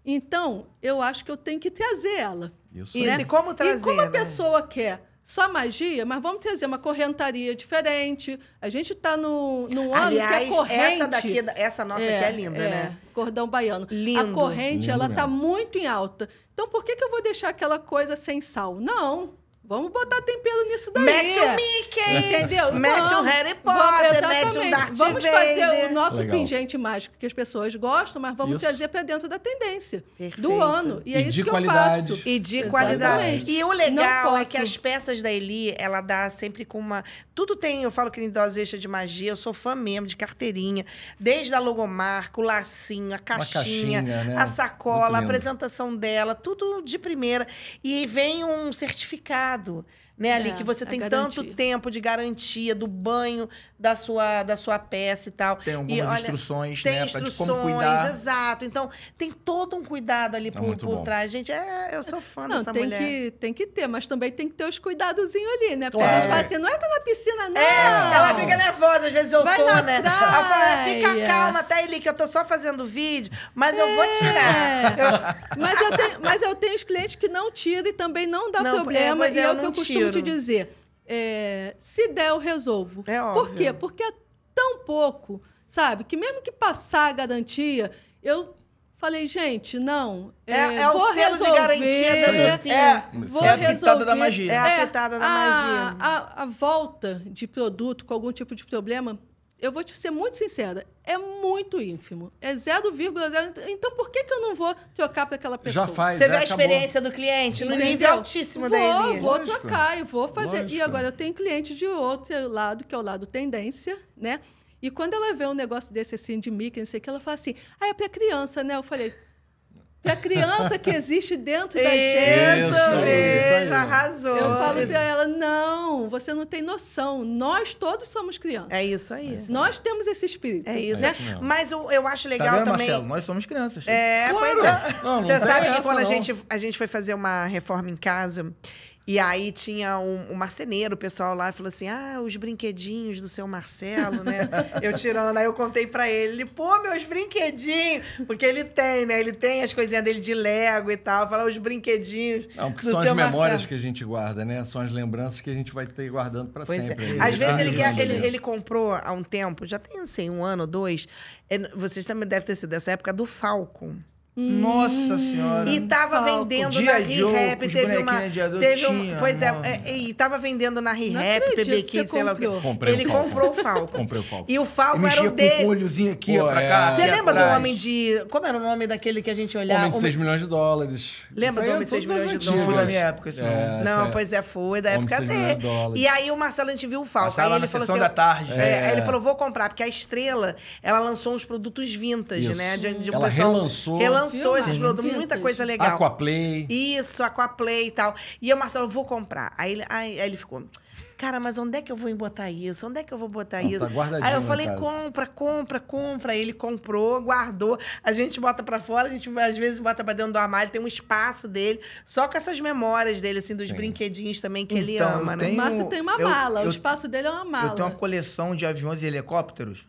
então eu acho que eu tenho que trazer ela. Isso. Né? E como trazer? E como a né? pessoa quer só magia, mas vamos trazer uma correntaria diferente. A gente está no, num ano é Aliás, que a corrente... essa daqui, essa nossa é, aqui é linda, é, né? Cordão baiano. Lindo. A corrente, Lindo ela está muito em alta. Então, por que, que eu vou deixar aquela coisa sem sal? Não. Vamos botar tempero nisso daí. Mete o Mickey. Entendeu? Mete um Harry Potter, vamos, mete um Darth Vamos fazer Vader. o nosso Legal. pingente mágico que as pessoas gostam, mas vamos isso. trazer para dentro da tendência Perfeito. do ano. E, é e é isso que qualidade. eu faço. E de qualidade. E o legal é que as peças da Eli, ela dá sempre com uma... Tudo tem, eu falo que nem dose de magia, eu sou fã mesmo, de carteirinha. Desde a logomarca, o lacinho, a caixinha, caixinha né? a sacola, a apresentação dela, tudo de primeira. E vem um certificado mercado né, ali é, que você tem tanto tempo de garantia do banho da sua da sua peça e tal. Tem algumas e, olha, instruções, tem né, instruções, de como cuidar. Exato. Então, tem todo um cuidado ali é por, por trás. Gente, é, eu sou fã não, dessa tem mulher. Que, tem que ter, mas também tem que ter os cuidadozinhos ali, né? Porque claro. a gente fala assim, não entra na piscina, não. É, ela fica nervosa, às vezes eu Vai tô, né? Ela fala, é, fica é. calma, até ali que eu tô só fazendo vídeo, mas é. eu vou tirar. Mas, eu tenho, mas eu tenho os clientes que não tiram e também não dá não, problema. É, e é, o que eu costumo costumo te dizer, é, se der, eu resolvo. É óbvio. Por quê? Porque é tão pouco, sabe? Que mesmo que passar a garantia, eu Falei, gente, não. É, é, é o selo resolver, de garantia né, da docinha. É, vou é a pitada da magia. É a pitada da é, a, magia. A, a, volta de produto com algum tipo de problema eu vou te ser muito sincera, é muito ínfimo. É 0,0. Então por que, que eu não vou trocar para aquela pessoa? Já faz, Você é, vê a experiência do cliente no Entendeu? nível altíssimo vou, Vou Lógico. trocar e vou fazer. Lógico. E agora eu tenho cliente de outro lado, que é o lado tendência, né? E quando ela vê um negócio desse assim de mica, não sei o que, ela fala assim: ah, é para criança, né? Eu falei. Que a criança que existe dentro da gente. Isso mesmo, arrasou. Eu falo para ela: não, você não tem noção. Nós todos somos crianças. É isso aí. É isso. Nós temos esse espírito. É né? isso. Né? É Mas eu, eu acho tá legal tá vendo, também. Marcelo, nós somos crianças. É, claro. pois é. Não, não você sabe que quando a gente, a gente foi fazer uma reforma em casa e aí tinha um, um marceneiro, o pessoal lá falou assim: ah, os brinquedinhos do seu Marcelo, né? [LAUGHS] eu tirando, aí eu contei para ele, pô, meus brinquedinhos! Porque ele tem, né? Ele tem as coisinhas dele de Lego e tal, falar os brinquedinhos. Não, porque são as memórias que a gente guarda, né? São as lembranças que a gente vai ter guardando para é. sempre. É. Às vezes tá ele, quer, ele, ele, comprou há um tempo, já tem, assim, um ano ou dois. É, vocês também devem ter sido dessa época do Falcon. Nossa hum. senhora. E tava vendendo na Re-Rap, teve uma. Teve um, pois é, é, é, e tava vendendo na Re-Rap, PBQ, sei lá o que. Comprei Ele o comprou o Falco. Comprei o Falco. E o Falco era o dele. Com olhozinho aqui, Pô, ó, pra é. cá. Você lembra atrás. do homem de. Como era o nome daquele que a gente olhava? Homem de 6 milhões de dólares. Lembra do homem de 6 milhões de dólares? Foi minha época, é, não. pois é, foi da época dele. E aí o Marcelo a gente viu o Falco. Aí ele falou assim. da tarde. Aí ele falou: vou comprar, porque a estrela, ela lançou uns produtos vintage, né? De pessoal. Relançou lançou esses produtos, muita coisa legal. Aquaplay. Isso, Aquaplay e tal. E eu, Marcelo, vou comprar. Aí, ele, aí, aí ele ficou cara, mas onde é que eu vou embotar isso? Onde é que eu vou botar tá isso? Tá aí eu falei, compra, compra, compra. Aí ele comprou, guardou. A gente bota para fora, a gente às vezes bota para dentro do armário, tem um espaço dele, só com essas memórias dele, assim, dos Sim. brinquedinhos também que então, ele ama, né? O Márcio tem uma mala, eu, o espaço dele é uma mala. Eu tenho uma coleção de aviões e helicópteros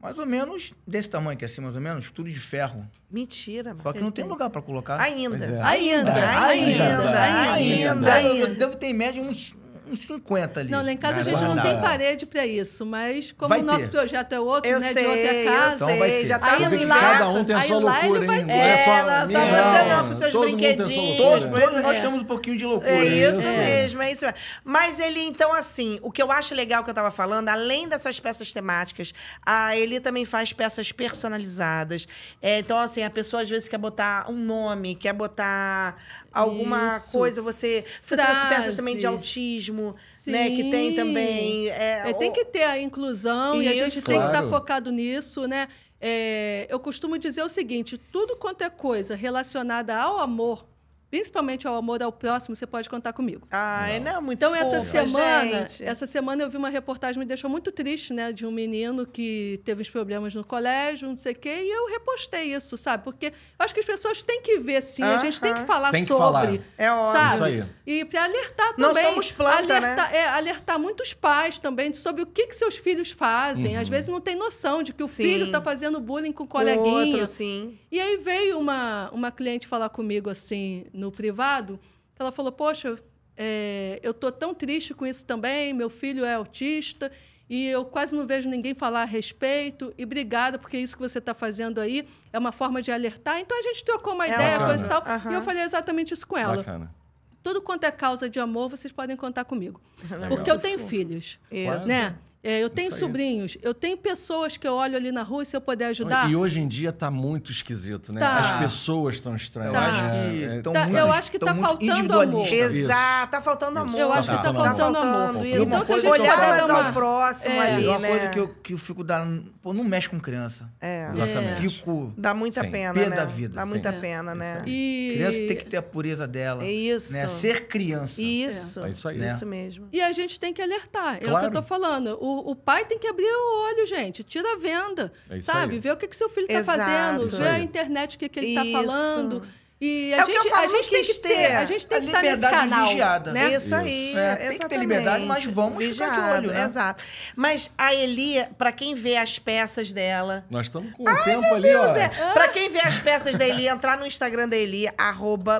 mais ou menos desse tamanho que assim, mais ou menos, tudo de ferro. Mentira, Só que não tem lugar para colocar. É. Ainda. Ainda. Ainda. Ainda. Ainda. Deve ter em média uns uns 50 ali. Não, lá em casa a gente não tem parede para isso, mas como vai o nosso ter. projeto é outro, eu né? Sei, de outra casa. Eu sei, então já tá aí lá, cada um tem a sua loucura, hein? Não é, só, é, só você não, é com seus brinquedinhos. Todos, todos é. nós temos um pouquinho de é loucura. É isso é. mesmo, é isso mesmo. Mas ele, então, assim, o que eu acho legal que eu estava falando, além dessas peças temáticas, a ele também faz peças personalizadas. É, então, assim, a pessoa às vezes quer botar um nome, quer botar alguma Isso. coisa, você, você Frase. trouxe peças também de autismo, Sim. né? Que tem também. É, é, tem que ter a inclusão Isso. e a gente claro. tem que estar tá focado nisso, né? É, eu costumo dizer o seguinte: tudo quanto é coisa relacionada ao amor Principalmente ao amor ao próximo, você pode contar comigo. Ai, não, não é muito Então, essa semana, gente. essa semana eu vi uma reportagem, me deixou muito triste, né? De um menino que teve uns problemas no colégio, não sei o quê, e eu repostei isso, sabe? Porque eu acho que as pessoas têm que ver, sim. Uh -huh. A gente tem que falar tem que sobre. Falar. É óbvio. Sabe? Isso aí. E para alertar também. Nós somos planta, alertar, né? É, alertar muitos pais também sobre o que, que seus filhos fazem. Uhum. Às vezes não tem noção de que o sim. filho está fazendo bullying com o coleguinha. Outro, sim. E aí veio uma, uma cliente falar comigo assim no privado, ela falou: Poxa, é, eu estou tão triste com isso também, meu filho é autista e eu quase não vejo ninguém falar a respeito. E obrigada, porque isso que você está fazendo aí é uma forma de alertar. Então a gente trocou uma é ideia, bacana. coisa e tal. Uhum. E eu falei exatamente isso com ela. Bacana. Tudo quanto é causa de amor, vocês podem contar comigo. Legal. Porque eu tenho filhos. Isso. Né? É, eu tenho sobrinhos, eu tenho pessoas que eu olho ali na rua e se eu puder ajudar. E hoje em dia está muito esquisito, né? Tá. As pessoas estão estranhas. Tá. É, tá, é, tá. muito, eu acho que está faltando amor. Exato, está faltando amor. Eu acho que está tá faltando, amor. Então, se a gente olhar mais é ao próximo é. ali, uma né? coisa que eu, que eu fico dando... Pô, não mexe com criança. É. Exatamente. É. Fico... Dá muita Sim. pena, Pê né? da vida. Dá Sim. muita pena, né? E... Criança tem que ter a pureza dela. É Isso. Né? Ser criança. Isso. É isso aí. Né? Isso mesmo. E a gente tem que alertar. É o que eu tô falando o, o pai tem que abrir o olho, gente. Tira a venda, é sabe? Aí. Vê o que, que seu filho está fazendo, é vê a internet o que, que ele está falando. E a é gente, falo, a gente tem que ter, ter, a gente tem a que estar tá nesse canal, vigiada. Né? Isso, Isso. aí, é, é, tem que ter liberdade, mas vamos Vigiado, ficar de olho, né? Exato. Mas a Elia, para quem vê as peças dela, nós estamos com o ai, tempo ali, Deus, ó. É. Para quem vê as peças da Elia, entrar no Instagram da Elia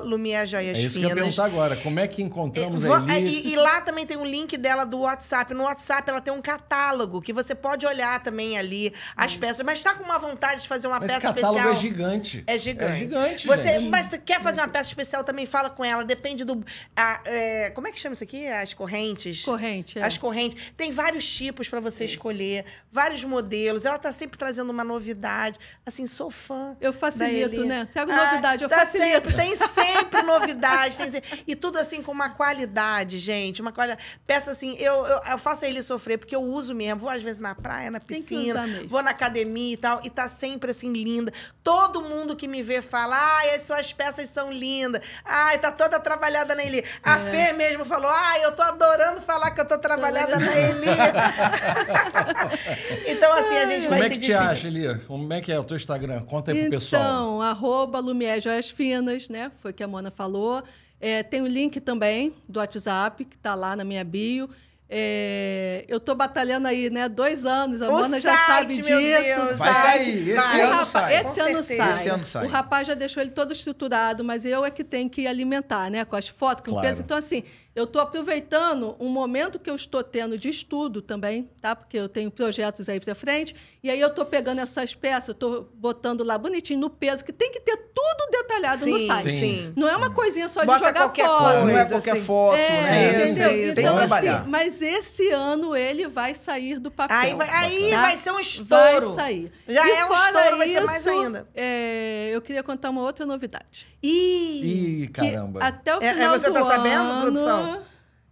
@lumiajoiasfinas. É isso que eu ia perguntar agora, como é que encontramos e, é, a Elia? É, e, e, lá também tem um link dela do WhatsApp. No WhatsApp ela tem um catálogo que você pode olhar também ali as hum. peças, mas está com uma vontade de fazer uma mas peça especial. catálogo é gigante. É gigante. É gigante. Você, gente. mas quer fazer uma peça especial, também fala com ela. Depende do. A, é, como é que chama isso aqui? As correntes? Corrente. É. As correntes. Tem vários tipos para você Sim. escolher, vários modelos. Ela tá sempre trazendo uma novidade. Assim, sou fã. Eu facilito, né? tem alguma ah, novidade, eu tá facilito. Sempre, tem [LAUGHS] sempre novidade. tem sempre, e tudo assim com uma qualidade, gente. Uma qualidade. Peça assim, eu, eu, eu faço ele sofrer, porque eu uso mesmo. Vou às vezes na praia, na piscina, vou na academia e tal. E tá sempre assim, linda. Todo mundo que me vê fala, ah, as suas peças são lindas. Ai, tá toda trabalhada na Eli. A é. Fê mesmo falou: ai, eu tô adorando falar que eu tô trabalhada na é. Eli. [LAUGHS] então, assim, a gente Como vai é se que te acha, Eli? Como é que é o teu Instagram? Conta aí então, pro pessoal. Então, arroba Lumière Joias Finas, né? Foi o que a Mona falou. É, tem o link também do WhatsApp, que tá lá na minha bio. É, eu tô batalhando aí, né? Dois anos, a o Mana site, já sabe disso. Deus, vai sair, esse, vai. Ano, rapaz, sai. Esse, ano sai. esse ano sai. O rapaz já deixou ele todo estruturado, mas eu é que tenho que alimentar, né? Com as fotos, com claro. o peso. Então, assim, eu estou aproveitando um momento que eu estou tendo de estudo também, tá? Porque eu tenho projetos aí para frente. E aí eu estou pegando essas peças, estou botando lá bonitinho no peso, que tem que ter tudo detalhado sim, no site. Sim. Não é uma coisinha só Bota de jogar qualquer foto. Coisa, não é qualquer assim. foto, é, né? entendeu? Sim, então, assim, mas esse ano ele vai sair do papel. Aí vai, aí tá? vai ser um estouro. Vai sair. Já e é um estouro, isso, vai ser mais ainda. É, eu queria contar uma outra novidade. Ih, Ih caramba. Até o é, é, final é, você tá do tá ano, sabendo, produção? Wow.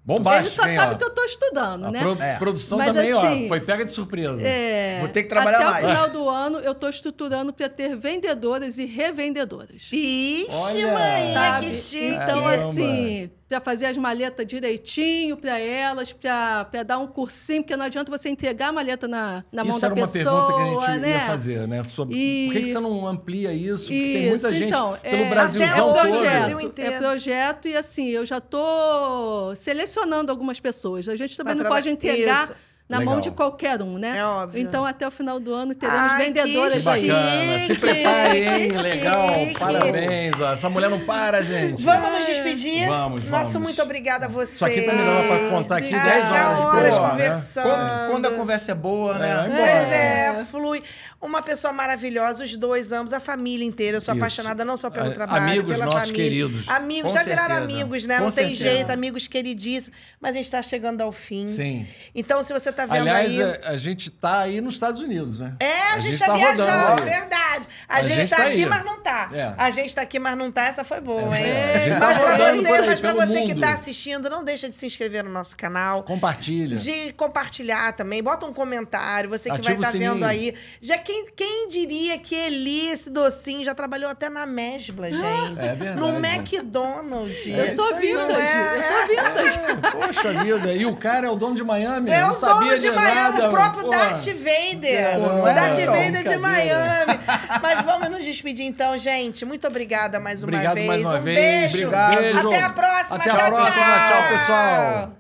Bombástico, Você só hein, sabe ó. que eu tô estudando, a né? Pro, é. Produção Mas também, assim, ó, foi pega de surpresa. É, Vou ter que trabalhar até mais. Até o final do ano, eu tô estruturando para ter vendedoras e revendedoras. Ixi, Olha, mãe, sabe? que chique. Então, Caramba. assim, para fazer as maletas direitinho para elas, para dar um cursinho, porque não adianta você entregar a maleta na, na mão da pessoa. Isso era uma pergunta que a gente né? ia fazer, né? né? Sobre, e... Por que, que, você não amplia isso? Porque isso, tem muita gente então, pelo é... Brasilzão até o é projeto, todo. É projeto e, assim, eu já tô selecionando pressionando algumas pessoas. A gente também pra não pode entregar. Isso na Legal. mão de qualquer um, né? É óbvio. Então, até o final do ano, teremos Ai, vendedoras que chique, bacana. Se preparem, hein? Legal. Parabéns. Ó. Essa mulher não para, gente. Vamos nos despedir? Vamos, vamos. Nosso muito obrigada a vocês. Isso aqui também dava pra contar aqui 10 horas, horas de conversa. Né? conversando. Né? Quando, quando, a conversa é boa, né? É, pois é, é. flui uma pessoa maravilhosa, os dois, ambos, a família inteira. Eu sou Isso. apaixonada não só pelo a, é, trabalho, amigos pela nossos família. queridos. Amigos, Com já viraram amigos, né? Com não certeza. tem jeito, amigos queridíssimos. Mas a gente está chegando ao fim. Sim. Então, se você está vendo Aliás, aí... Aliás, é, a, a gente está aí nos Estados Unidos, né? É, a, a gente está tá viajando, é verdade. A, gente está tá, tá. tá aqui, mas não está. É. A gente está aqui, mas não está. Essa foi boa, hein? É. É. Mas para você, aí, mas pra você que está assistindo, não deixa de se inscrever no nosso canal. Compartilha. De compartilhar também. Bota um comentário, você que vai estar tá vendo aí. Já quem, quem diria que Eli, esse docinho, já trabalhou até na Mesbla, ah. gente? É verdade. No McDonald's. É, eu sou vintage. Né? É, eu sou vintage. É, poxa vida. E o cara é o dono de Miami? É o dono de, de Miami, nada, o próprio porra. Darth Vader. Pô, o Darth é Vader de Miami. Mas vamos nos despedir então, gente. Muito obrigada mais uma Obrigado vez. Mais uma um vez. Beijo. Obrigado. Até a próxima. Até tchau, a próxima. Tchau, tchau pessoal.